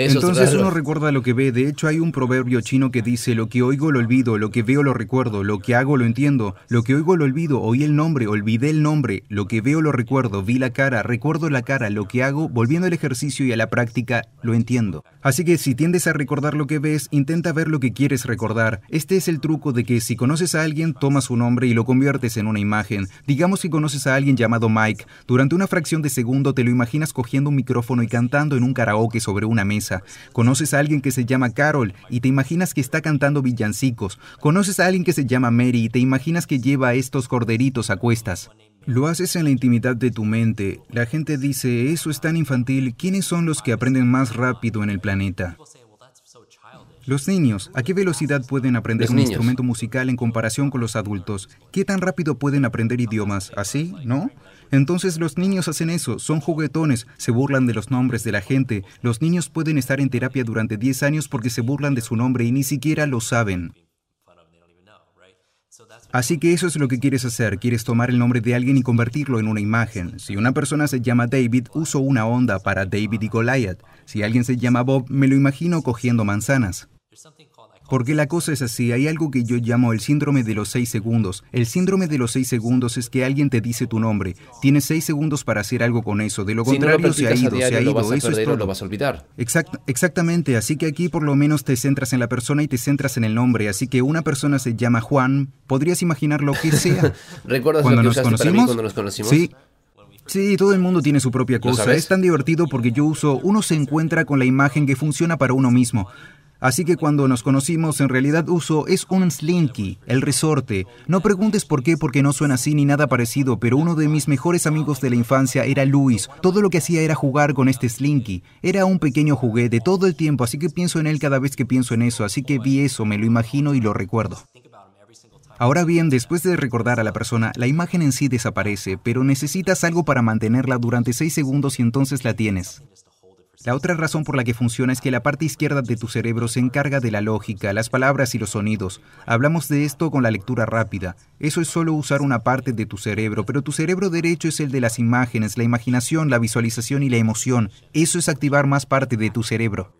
Entonces uno recuerda lo que ve. De hecho, hay un proverbio chino que dice, lo que oigo lo olvido, lo que veo lo recuerdo, lo que hago lo entiendo, lo que oigo lo olvido, oí el nombre, olvidé el nombre, lo que veo lo recuerdo, vi la cara, recuerdo la cara, lo que hago, volviendo al ejercicio y a la práctica, lo entiendo. Así que si tiendes a recordar lo que ves, intenta ver lo que quieres recordar. Este es el truco de que si conoces a alguien, tomas su nombre y lo conviertes en una imagen. Digamos si conoces a alguien llamado Mike. Durante una fracción de segundo te lo imaginas cogiendo un micrófono y cantando en un karaoke sobre una mesa Conoces a alguien que se llama Carol y te imaginas que está cantando villancicos. Conoces a alguien que se llama Mary y te imaginas que lleva estos corderitos a cuestas. Lo haces en la intimidad de tu mente. La gente dice, eso es tan infantil, ¿quiénes son los que aprenden más rápido en el planeta? Los niños, ¿a qué velocidad pueden aprender un instrumento musical en comparación con los adultos? ¿Qué tan rápido pueden aprender idiomas? ¿Así? ¿No? Entonces los niños hacen eso, son juguetones, se burlan de los nombres de la gente. Los niños pueden estar en terapia durante 10 años porque se burlan de su nombre y ni siquiera lo saben. Así que eso es lo que quieres hacer, quieres tomar el nombre de alguien y convertirlo en una imagen. Si una persona se llama David, uso una onda para David y Goliath. Si alguien se llama Bob, me lo imagino cogiendo manzanas. Porque la cosa es así, hay algo que yo llamo el síndrome de los seis segundos. El síndrome de los seis segundos es que alguien te dice tu nombre. Tienes seis segundos para hacer algo con eso. De lo contrario, se ha ido, se ha ido. eso es todo. Lo vas a olvidar. exactamente. Así que aquí por lo menos te centras en la persona y te centras en el nombre. Así que una persona se llama Juan. Podrías imaginar lo que sea. ¿Recuerdas cuando, nos conocimos? cuando nos conocimos? Sí. Sí, todo el mundo tiene su propia cosa. Es tan divertido porque yo uso, uno se encuentra con la imagen que funciona para uno mismo. Así que cuando nos conocimos, en realidad uso es un slinky, el resorte. No preguntes por qué, porque no suena así ni nada parecido, pero uno de mis mejores amigos de la infancia era Luis. Todo lo que hacía era jugar con este slinky. Era un pequeño juguete todo el tiempo, así que pienso en él cada vez que pienso en eso, así que vi eso, me lo imagino y lo recuerdo. Ahora bien, después de recordar a la persona, la imagen en sí desaparece, pero necesitas algo para mantenerla durante 6 segundos y entonces la tienes. La otra razón por la que funciona es que la parte izquierda de tu cerebro se encarga de la lógica, las palabras y los sonidos. Hablamos de esto con la lectura rápida. Eso es solo usar una parte de tu cerebro, pero tu cerebro derecho es el de las imágenes, la imaginación, la visualización y la emoción. Eso es activar más parte de tu cerebro.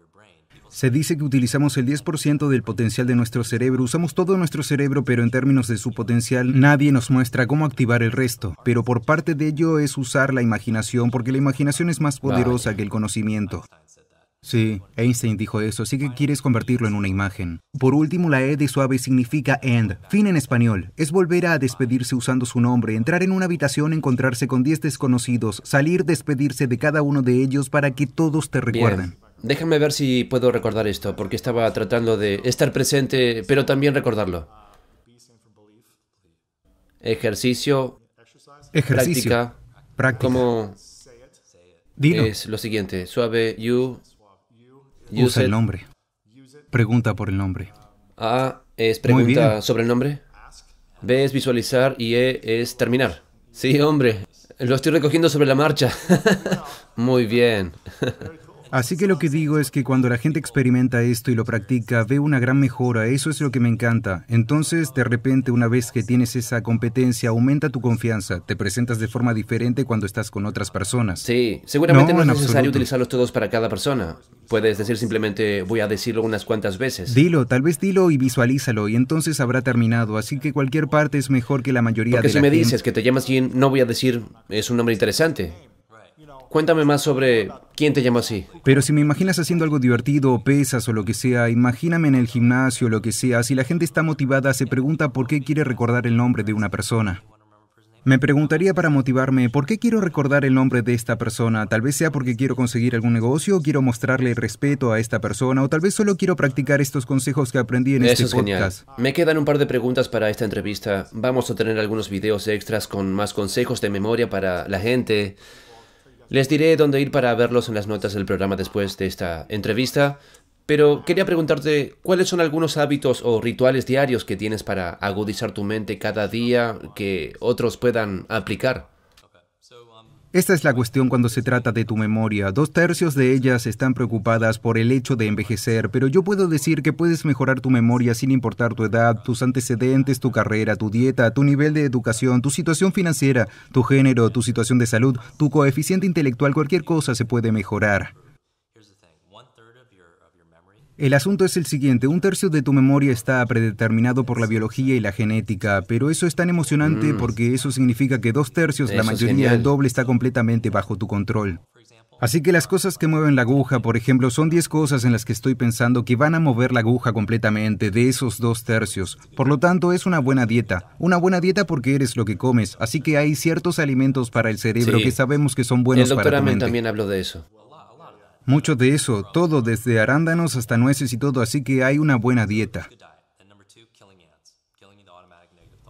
Se dice que utilizamos el 10% del potencial de nuestro cerebro, usamos todo nuestro cerebro, pero en términos de su potencial nadie nos muestra cómo activar el resto. Pero por parte de ello es usar la imaginación, porque la imaginación es más poderosa que el conocimiento. Sí, Einstein dijo eso, así que quieres convertirlo en una imagen. Por último, la E de suave significa end, fin en español. Es volver a despedirse usando su nombre, entrar en una habitación, encontrarse con 10 desconocidos, salir, despedirse de cada uno de ellos para que todos te recuerden. Déjame ver si puedo recordar esto, porque estaba tratando de estar presente, pero también recordarlo. Ejercicio, Ejercicio práctica, como es lo siguiente, suave, you, use usa el nombre. Pregunta por el nombre. A es pregunta sobre el nombre. B es visualizar y E es terminar. Sí, hombre, lo estoy recogiendo sobre la marcha. Muy bien. Así que lo que digo es que cuando la gente experimenta esto y lo practica, ve una gran mejora, eso es lo que me encanta. Entonces, de repente, una vez que tienes esa competencia, aumenta tu confianza, te presentas de forma diferente cuando estás con otras personas. Sí, seguramente no, es necesario utilizarlos todos para cada persona. Puedes decir simplemente voy a decirlo unas cuantas veces. Dilo, tal vez dilo y visualízalo y entonces habrá terminado, así que cualquier parte es mejor que la mayoría Porque si me dices que te llamas Jin? no voy a decir es un nombre interesante. Cuéntame más sobre quién te llama así. Pero si me imaginas haciendo algo divertido, o pesas o lo que sea, imagíname en el gimnasio, o lo que sea, si la gente está motivada, se pregunta por qué quiere recordar el nombre de una persona. Me preguntaría para motivarme, ¿por qué quiero recordar el nombre de esta persona? Tal vez sea porque quiero conseguir algún negocio, o quiero mostrarle respeto a esta persona, o tal vez solo quiero practicar estos consejos que aprendí en Eso este es Genial. Me quedan un par de preguntas para esta entrevista. Vamos a tener algunos videos extras con más consejos de memoria para la gente. Les diré dónde ir para verlos en las notas del programa después de esta entrevista, pero quería preguntarte cuáles son algunos hábitos o rituales diarios que tienes para agudizar tu mente cada día que otros puedan aplicar. Esta es la cuestión cuando se trata de tu memoria. Dos tercios de ellas están preocupadas por el hecho de envejecer, pero yo puedo decir que puedes mejorar tu memoria sin importar tu edad, tus antecedentes, tu carrera, tu dieta, tu nivel de educación, tu situación financiera, tu género, tu situación de salud, tu coeficiente intelectual, cualquier cosa se puede mejorar. El asunto es el siguiente, un tercio de tu memoria está predeterminado por la biología y la genética, pero eso es tan emocionante mm. porque eso significa que dos tercios, la mayoría, del doble, está completamente bajo tu control. Así que las cosas que mueven la aguja, por ejemplo, son 10 cosas en las que estoy pensando que van a mover la aguja completamente de esos dos tercios. Por lo tanto, es una buena dieta. Una buena dieta porque eres lo que comes. Así que hay ciertos alimentos para el cerebro que sabemos que son buenos el El doctor mente. también habló de eso. Mucho de eso, todo desde arándanos hasta nueces y todo, así que hay una buena dieta.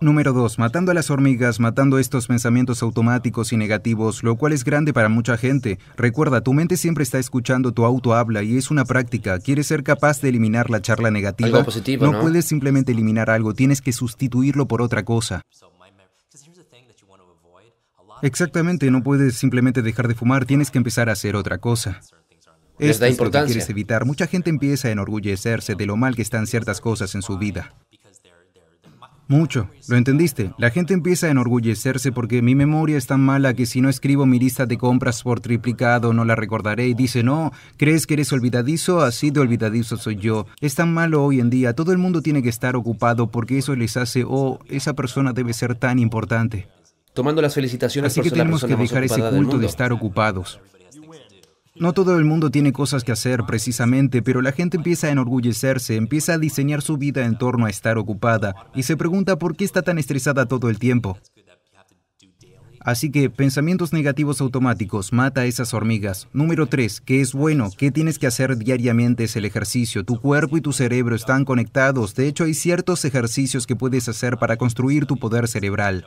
Número dos, Matando a las hormigas, matando estos pensamientos automáticos y negativos, lo cual es grande para mucha gente. Recuerda, tu mente siempre está escuchando, tu auto habla y es una práctica. ¿Quieres ser capaz de eliminar la charla negativa? no, no puedes simplemente eliminar algo, tienes que sustituirlo por otra cosa. Exactamente, no puedes simplemente dejar de fumar, tienes que empezar a hacer otra cosa. Es Es lo quieres evitar. Mucha gente empieza a enorgullecerse de lo mal que están ciertas cosas en su vida. Mucho, ¿lo entendiste? La gente empieza a enorgullecerse porque mi memoria es tan mala que si no escribo mi lista de compras por triplicado no la recordaré y dice, no, ¿crees que eres olvidadizo? Así de olvidadizo soy yo. Es tan malo hoy en día, todo el mundo tiene que estar ocupado porque eso les hace, oh, esa persona debe ser tan importante. Tomando las felicitaciones Así que tenemos que dejar ese culto de estar ocupados. No todo el mundo tiene cosas que hacer precisamente, pero la gente empieza a enorgullecerse, empieza a diseñar su vida en torno a estar ocupada y se pregunta por qué está tan estresada todo el tiempo. Así que pensamientos negativos automáticos, mata a esas hormigas. Número 3, ¿qué es bueno? ¿Qué tienes que hacer diariamente? Es el ejercicio. Tu cuerpo y tu cerebro están conectados. De hecho, hay ciertos ejercicios que puedes hacer para construir tu poder cerebral.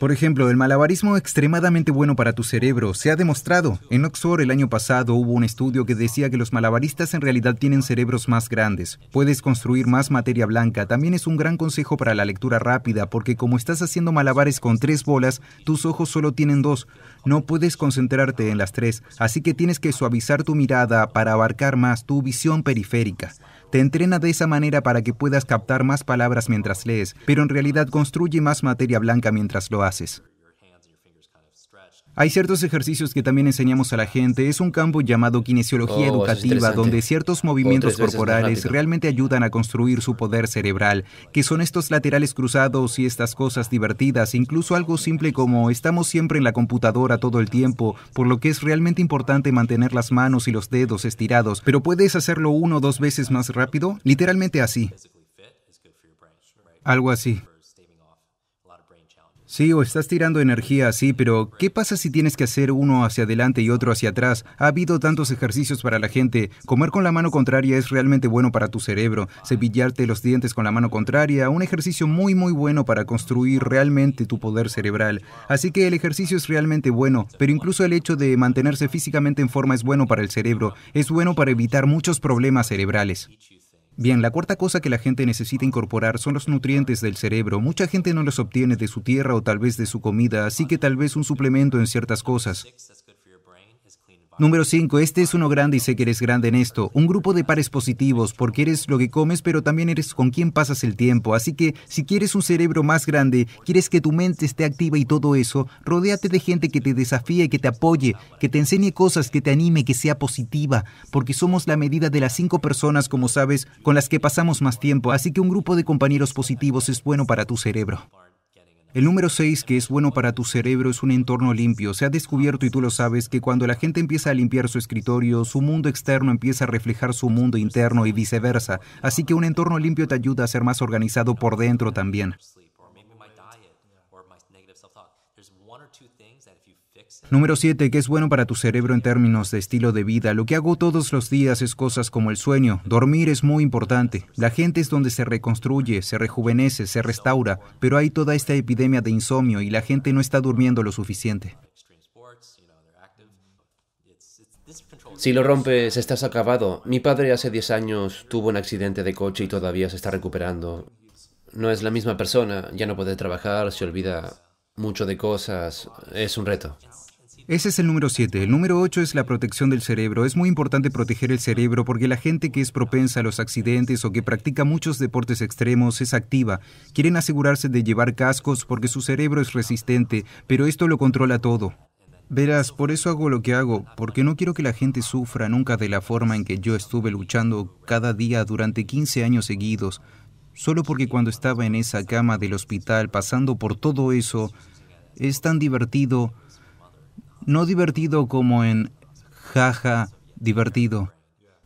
Por ejemplo, el malabarismo es extremadamente bueno para tu cerebro. Se ha demostrado. En Oxford el año pasado hubo un estudio que decía que los malabaristas en realidad tienen cerebros más grandes. Puedes construir más materia blanca. También es un gran consejo para la lectura rápida, porque como estás haciendo malabares con tres bolas, tus ojos solo tienen dos. No puedes concentrarte en las tres, así que tienes que suavizar tu mirada para abarcar más tu visión periférica. Te entrena de esa manera para que puedas captar más palabras mientras lees, pero en realidad construye más materia blanca mientras lo haces. Hay ciertos ejercicios que también enseñamos a la gente. Es un campo llamado kinesiología oh, educativa, donde ciertos movimientos corporales realmente ayudan a construir su poder cerebral, que son estos laterales cruzados y estas cosas divertidas, incluso algo simple como estamos siempre en la computadora todo el tiempo, por lo que es realmente importante mantener las manos y los dedos estirados, pero puedes hacerlo uno o dos veces más rápido, literalmente así. Algo así. Sí, o estás tirando energía así, pero ¿qué pasa si tienes que hacer uno hacia adelante y otro hacia atrás? Ha habido tantos ejercicios para la gente. Comer con la mano contraria es realmente bueno para tu cerebro. Cepillarte los dientes con la mano contraria, un ejercicio muy muy bueno para construir realmente tu poder cerebral. Así que el ejercicio es realmente bueno, pero incluso el hecho de mantenerse físicamente en forma es bueno para el cerebro. Es bueno para evitar muchos problemas cerebrales. Bien, la cuarta cosa que la gente necesita incorporar son los nutrientes del cerebro. Mucha gente no los obtiene de su tierra o tal vez de su comida, así que tal vez un suplemento en ciertas cosas. Número 5. Este es uno grande y sé que eres grande en esto. Un grupo de pares positivos, porque eres lo que comes, pero también eres con quien pasas el tiempo. Así que si quieres un cerebro más grande, quieres que tu mente esté activa y todo eso, rodéate de gente que te desafíe, que te apoye, que te enseñe cosas, que te anime, que sea positiva, porque somos la medida de las cinco personas, como sabes, con las que pasamos más tiempo. Así que un grupo de compañeros positivos es bueno para tu cerebro. El número 6, que es bueno para tu cerebro, es un entorno limpio. Se ha descubierto, y tú lo sabes, que cuando la gente empieza a limpiar su escritorio, su mundo externo empieza a reflejar su mundo interno y viceversa. Así que un entorno limpio te ayuda a ser más organizado por dentro también. Número 7, que es bueno para tu cerebro en términos de estilo de vida. Lo que hago todos los días es cosas como el sueño. Dormir es muy importante. La gente es donde se reconstruye, se rejuvenece, se restaura, pero hay toda esta epidemia de insomnio y la gente no está durmiendo lo suficiente. Si lo rompes, estás acabado. Mi padre hace 10 años tuvo un accidente de coche y todavía se está recuperando. No es la misma persona, ya no puede trabajar, se olvida mucho de cosas. Es un reto. Ese es el número 7. El número 8 es la protección del cerebro. Es muy importante proteger el cerebro porque la gente que es propensa a los accidentes o que practica muchos deportes extremos es activa. Quieren asegurarse de llevar cascos porque su cerebro es resistente, pero esto lo controla todo. Verás, por eso hago lo que hago, porque no quiero que la gente sufra nunca de la forma en que yo estuve luchando cada día durante 15 años seguidos, solo porque cuando estaba en esa cama del hospital pasando por todo eso, es tan divertido no divertido como en jaja, divertido.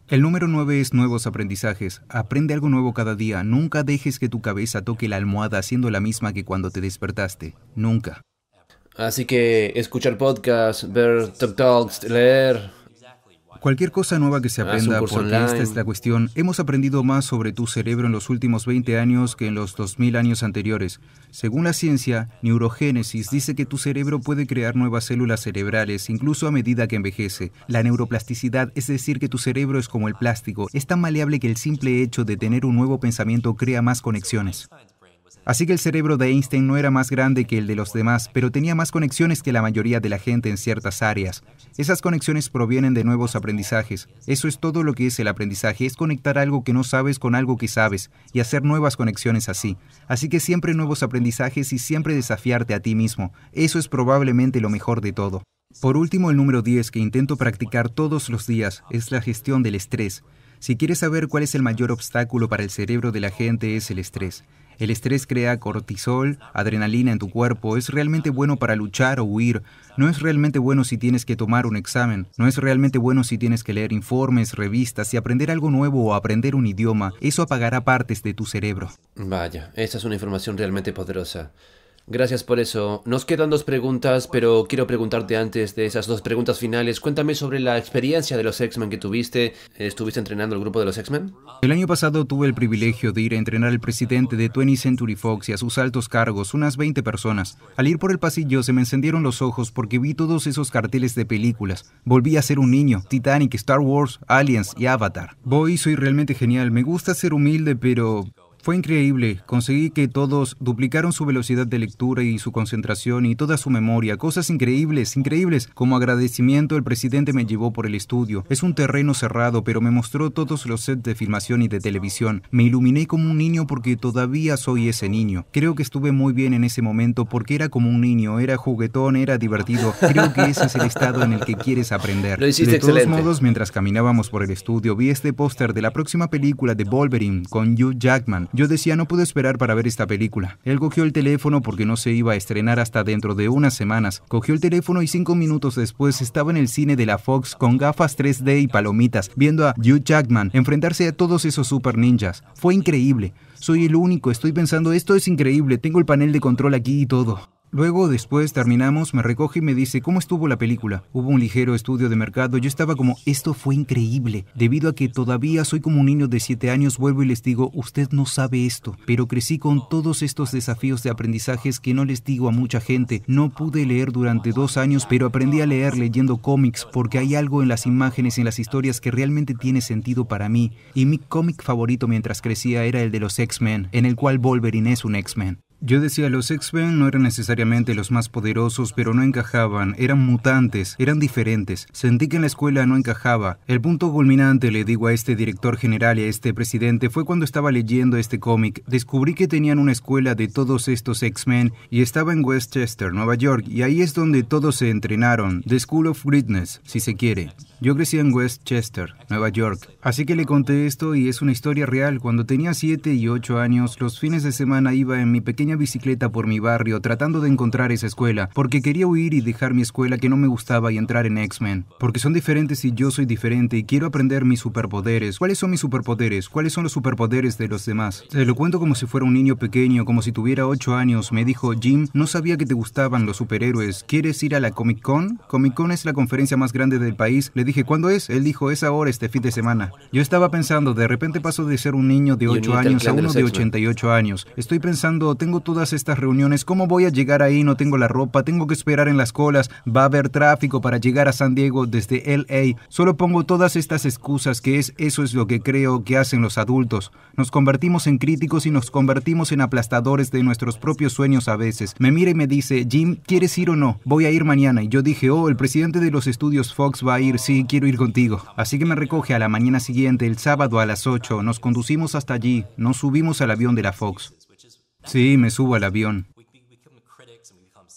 El número 9 es nuevos aprendizajes. Aprende algo nuevo cada día. Nunca dejes que tu cabeza toque la almohada siendo la misma que cuando te despertaste. Nunca. Así que escuchar podcasts, ver talks, leer, Cualquier cosa nueva que se aprenda, porque esta es la cuestión, hemos aprendido más sobre tu cerebro en los últimos 20 años que en los 2000 años anteriores. Según la ciencia, neurogénesis dice que tu cerebro puede crear nuevas células cerebrales incluso a medida que envejece. La neuroplasticidad, es decir, que tu cerebro es como el plástico, es tan maleable que el simple hecho de tener un nuevo pensamiento crea más conexiones. Así que el cerebro de Einstein no era más grande que el de los demás, pero tenía más conexiones que la mayoría de la gente en ciertas áreas. Esas conexiones provienen de nuevos aprendizajes. Eso es todo lo que es el aprendizaje, es conectar algo que no sabes con algo que sabes y hacer nuevas conexiones así. Así que siempre nuevos aprendizajes y siempre desafiarte a ti mismo. Eso es probablemente lo mejor de todo. Por último, el número 10 que intento practicar todos los días es la gestión del estrés. Si quieres saber cuál es el mayor obstáculo para el cerebro de la gente es el estrés. El estrés crea cortisol, adrenalina en tu cuerpo. Es realmente bueno para luchar o huir. No es realmente bueno si tienes que tomar un examen. No es realmente bueno si tienes que leer informes, revistas y aprender algo nuevo o aprender un idioma. Eso apagará partes de tu cerebro. Vaya, esa es una información realmente poderosa. Gracias por eso. Nos quedan dos preguntas, pero quiero preguntarte antes de esas dos preguntas finales. Cuéntame sobre la experiencia de los X-Men que tuviste. ¿Estuviste entrenando al grupo de los X-Men? El año pasado tuve el privilegio de ir a entrenar al presidente de 20 Century Fox y a sus altos cargos, unas 20 personas. Al ir por el pasillo se me encendieron los ojos porque vi todos esos carteles de películas. Volví a ser un niño. Titanic, Star Wars, Aliens y Avatar. Voy, soy realmente genial. Me gusta ser humilde, pero fue increíble. Conseguí que todos duplicaron su velocidad de lectura y su concentración y toda su memoria. Cosas increíbles, increíbles. Como agradecimiento, el presidente me llevó por el estudio. Es un terreno cerrado, pero me mostró todos los sets de filmación y de televisión. Me iluminé como un niño porque todavía soy ese niño. Creo que estuve muy bien en ese momento porque era como un niño, era juguetón, era divertido. Creo que ese es el estado en el que quieres aprender. Lo de todos modos, mientras caminábamos por el estudio, vi este póster de la próxima película de Wolverine con Hugh Jackman. Yo decía, no puedo esperar para ver esta película. Él cogió el teléfono porque no se iba a estrenar hasta dentro de unas semanas. Cogió el teléfono y cinco minutos después estaba en el cine de la Fox con gafas 3D y palomitas, viendo a Hugh Jackman enfrentarse a todos esos super ninjas. Fue increíble. Soy el único, estoy pensando, esto es increíble, tengo el panel de control aquí y todo. Luego, después, terminamos, me recoge y me dice, ¿cómo estuvo la película? Hubo un ligero estudio de mercado, yo estaba como, esto fue increíble, debido a que todavía soy como un niño de 7 años, vuelvo y les digo, usted no sabe esto, pero crecí con todos estos desafíos de aprendizajes que no les digo a mucha gente, no pude leer durante dos años, pero aprendí a leer leyendo cómics, porque hay algo en las imágenes, en las historias que realmente tiene sentido para mí, y mi cómic favorito mientras crecía era el de los X-Men, en el cual Wolverine es un X-Men. Yo decía, los X-Men no eran necesariamente los más poderosos, pero no encajaban, eran mutantes, eran diferentes. Sentí que en la escuela no encajaba. El punto culminante, le digo a este director general y a este presidente, fue cuando estaba leyendo este cómic. Descubrí que tenían una escuela de todos estos X-Men y estaba en Westchester, Nueva York, y ahí es donde todos se entrenaron. The School of Greatness, si se quiere. Yo crecí en Westchester, Nueva York. Así que le conté esto y es una historia real. Cuando tenía 7 y 8 años, los fines de semana iba en mi pequeña bicicleta por mi barrio tratando de encontrar esa escuela, porque quería huir y dejar mi escuela que no me gustaba y entrar en X-Men, porque son diferentes y yo soy diferente y quiero aprender mis superpoderes. ¿Cuáles son mis superpoderes? ¿Cuáles son los superpoderes de los demás? Se lo cuento como si fuera un niño pequeño, como si tuviera 8 años. Me dijo, Jim, no sabía que te gustaban los superhéroes. ¿Quieres ir a la Comic Con? Comic Con es la conferencia más grande del país. Le dije, ¿cuándo es? Él dijo, es ahora, este fin de semana. Yo estaba pensando, de repente paso de ser un niño de 8 años a uno de 88 años. Estoy pensando, tengo todas estas reuniones, ¿cómo voy a llegar ahí? No tengo la ropa, tengo que esperar en las colas, va a haber tráfico para llegar a San Diego desde LA. Solo pongo todas estas excusas que es eso es lo que creo que hacen los adultos. Nos convertimos en críticos y nos convertimos en aplastadores de nuestros propios sueños a veces. Me mira y me dice, "Jim, ¿quieres ir o no? Voy a ir mañana." Y yo dije, "Oh, el presidente de los estudios Fox va a ir, sí, quiero ir contigo." Así que me recoge a la mañana siguiente, el sábado a las 8. Nos conducimos hasta allí, nos subimos al avión de la Fox. Sí, me subo al avión.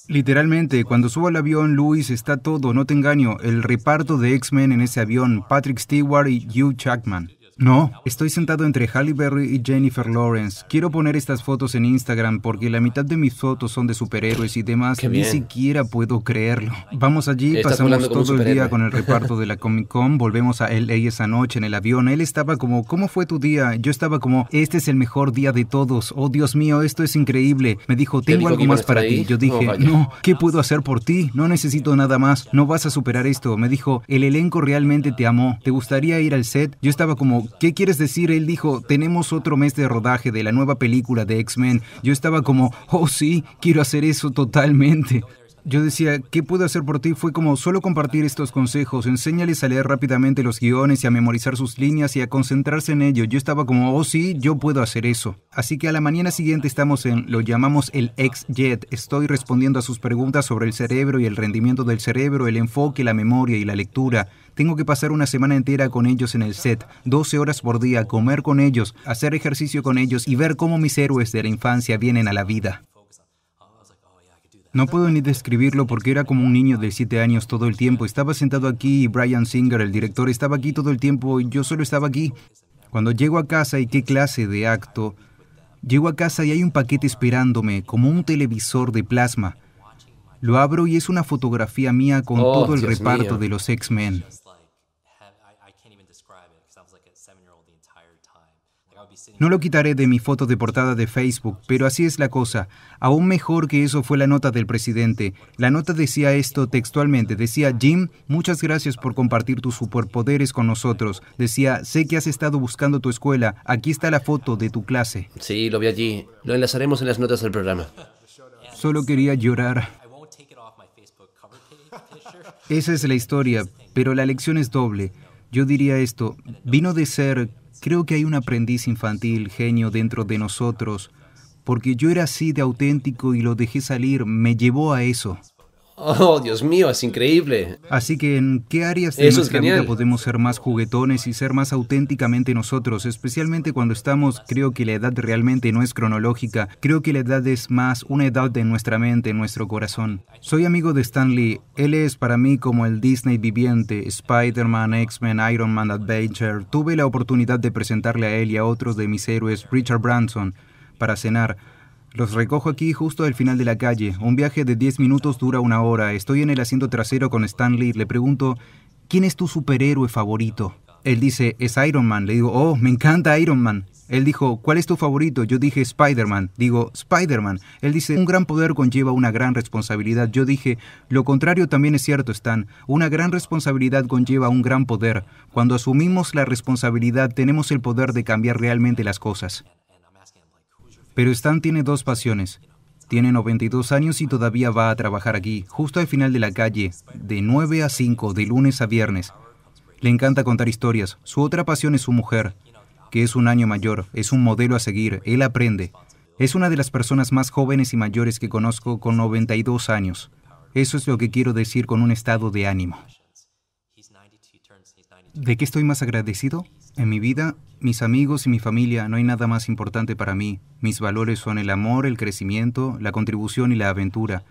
Literalmente, cuando subo al avión, Luis, está todo, no te engaño, el reparto de X-Men en ese avión, Patrick Stewart y Hugh Jackman. No, estoy sentado entre Halle y Jennifer Lawrence. Quiero poner estas fotos en Instagram porque la mitad de mis fotos son de superhéroes y demás. Ni siquiera puedo creerlo. Vamos allí, pasamos todo el día con el reparto de la Comic Con, volvemos a LA esa noche en el avión. Él estaba como, ¿cómo fue tu día? Yo estaba como, este es el mejor día de todos. Oh, Dios mío, esto es increíble. Me dijo, tengo algo más para ti. Yo dije, no, ¿qué puedo hacer por ti? No necesito nada más. No vas a superar esto. Me dijo, el elenco realmente te amó. ¿Te gustaría ir al set? Yo estaba como, ¿qué quieres decir? Él dijo, tenemos otro mes de rodaje de la nueva película de X-Men. Yo estaba como, oh sí, quiero hacer eso totalmente. Yo decía, ¿qué puedo hacer por ti? Fue como solo compartir estos consejos, enséñales a leer rápidamente los guiones y a memorizar sus líneas y a concentrarse en ello. Yo estaba como, oh sí, yo puedo hacer eso. Así que a la mañana siguiente estamos en, lo llamamos el ex-jet. Estoy respondiendo a sus preguntas sobre el cerebro y el rendimiento del cerebro, el enfoque, la memoria y la lectura. Tengo que pasar una semana entera con ellos en el set, 12 horas por día, comer con ellos, hacer ejercicio con ellos y ver cómo mis héroes de la infancia vienen a la vida. No puedo ni describirlo porque era como un niño de 7 años todo el tiempo. Estaba sentado aquí y Brian Singer, el director, estaba aquí todo el tiempo y yo solo estaba aquí. Cuando llego a casa y qué clase de acto. Llego a casa y hay un paquete esperándome, como un televisor de plasma. Lo abro y es una fotografía mía con oh, todo el reparto de los X-Men. No lo quitaré de mi foto de portada de Facebook, pero así es la cosa. Aún mejor que eso fue la nota del presidente. La nota decía esto textualmente. Decía, Jim, muchas gracias por compartir tus superpoderes con nosotros. Decía, sé que has estado buscando tu escuela. Aquí está la foto de tu clase. Sí, lo vi allí. Lo enlazaremos en las notas del programa. Solo quería llorar. Esa es la historia, pero la lección es doble. Yo diría esto, vino de ser Creo que hay un aprendiz infantil genio dentro de nosotros, porque yo era así de auténtico y lo dejé salir, me llevó a eso. Oh, Dios mío, es increíble. Así que, ¿en qué áreas de nuestra vida podemos ser más juguetones y ser más auténticamente nosotros? Especialmente cuando estamos, creo que la edad realmente no es cronológica. Creo que la edad es más una edad de nuestra mente, nuestro corazón. Soy amigo de Stan Lee. Él es para mí como el Disney viviente, Spider-Man, X-Men, Iron Man, Adventure. Tuve la oportunidad de presentarle a él y a otros de mis héroes, Richard Branson, para cenar. Los recojo aquí justo al final de la calle. Un viaje de 10 minutos dura una hora. Estoy en el asiento trasero con Stanley. Le pregunto, ¿quién es tu superhéroe favorito? Él dice, es Iron Man. Le digo, oh, me encanta Iron Man. Él dijo, ¿cuál es tu favorito? Yo dije Spider-Man. Digo, Spider-Man. Él dice, un gran poder conlleva una gran responsabilidad. Yo dije, lo contrario también es cierto, Stan. Una gran responsabilidad conlleva un gran poder. Cuando asumimos la responsabilidad, tenemos el poder de cambiar realmente las cosas. Pero Stan tiene dos pasiones. Tiene 92 años y todavía va a trabajar aquí, justo al final de la calle, de 9 a 5, de lunes a viernes. Le encanta contar historias. Su otra pasión es su mujer, que es un año mayor, es un modelo a seguir, él aprende. Es una de las personas más jóvenes y mayores que conozco con 92 años. Eso es lo que quiero decir con un estado de ánimo. ¿De qué estoy más agradecido? En mi vida, mis amigos y mi familia, no hay nada más importante para mí. Mis valores son el amor, el crecimiento, la contribución y la aventura.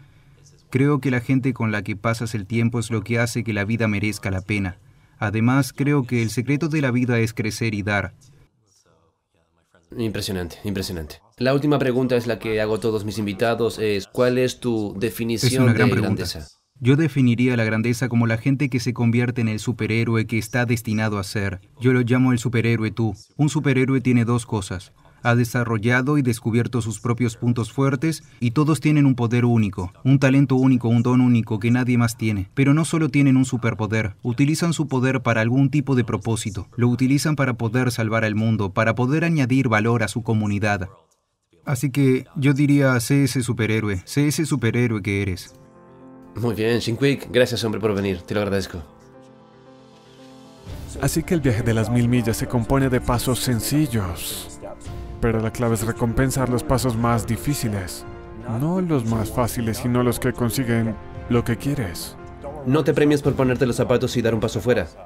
Creo que la gente con la que pasas el tiempo es lo que hace que la vida merezca la pena. Además, creo que el secreto de la vida es crecer y dar. Impresionante, impresionante. La última pregunta es la que hago a todos mis invitados, es ¿cuál es tu definición de grandeza? Yo definiría la grandeza como la gente que se convierte en el superhéroe que está destinado a ser. Yo lo llamo el superhéroe tú. Un superhéroe tiene dos cosas. Ha desarrollado y descubierto sus propios puntos fuertes y todos tienen un poder único, un talento único, un don único que nadie más tiene. Pero no solo tienen un superpoder, utilizan su poder para algún tipo de propósito. Lo utilizan para poder salvar al mundo, para poder añadir valor a su comunidad. Así que yo diría, sé ese superhéroe, sé ese superhéroe que eres. Muy bien, Shinquick, gracias hombre por venir, te lo agradezco. Así que el viaje de las mil millas se compone de pasos sencillos, pero la clave es recompensar los pasos más difíciles, no los más fáciles, sino los que consiguen lo que quieres. No te premies por ponerte los zapatos y dar un paso fuera.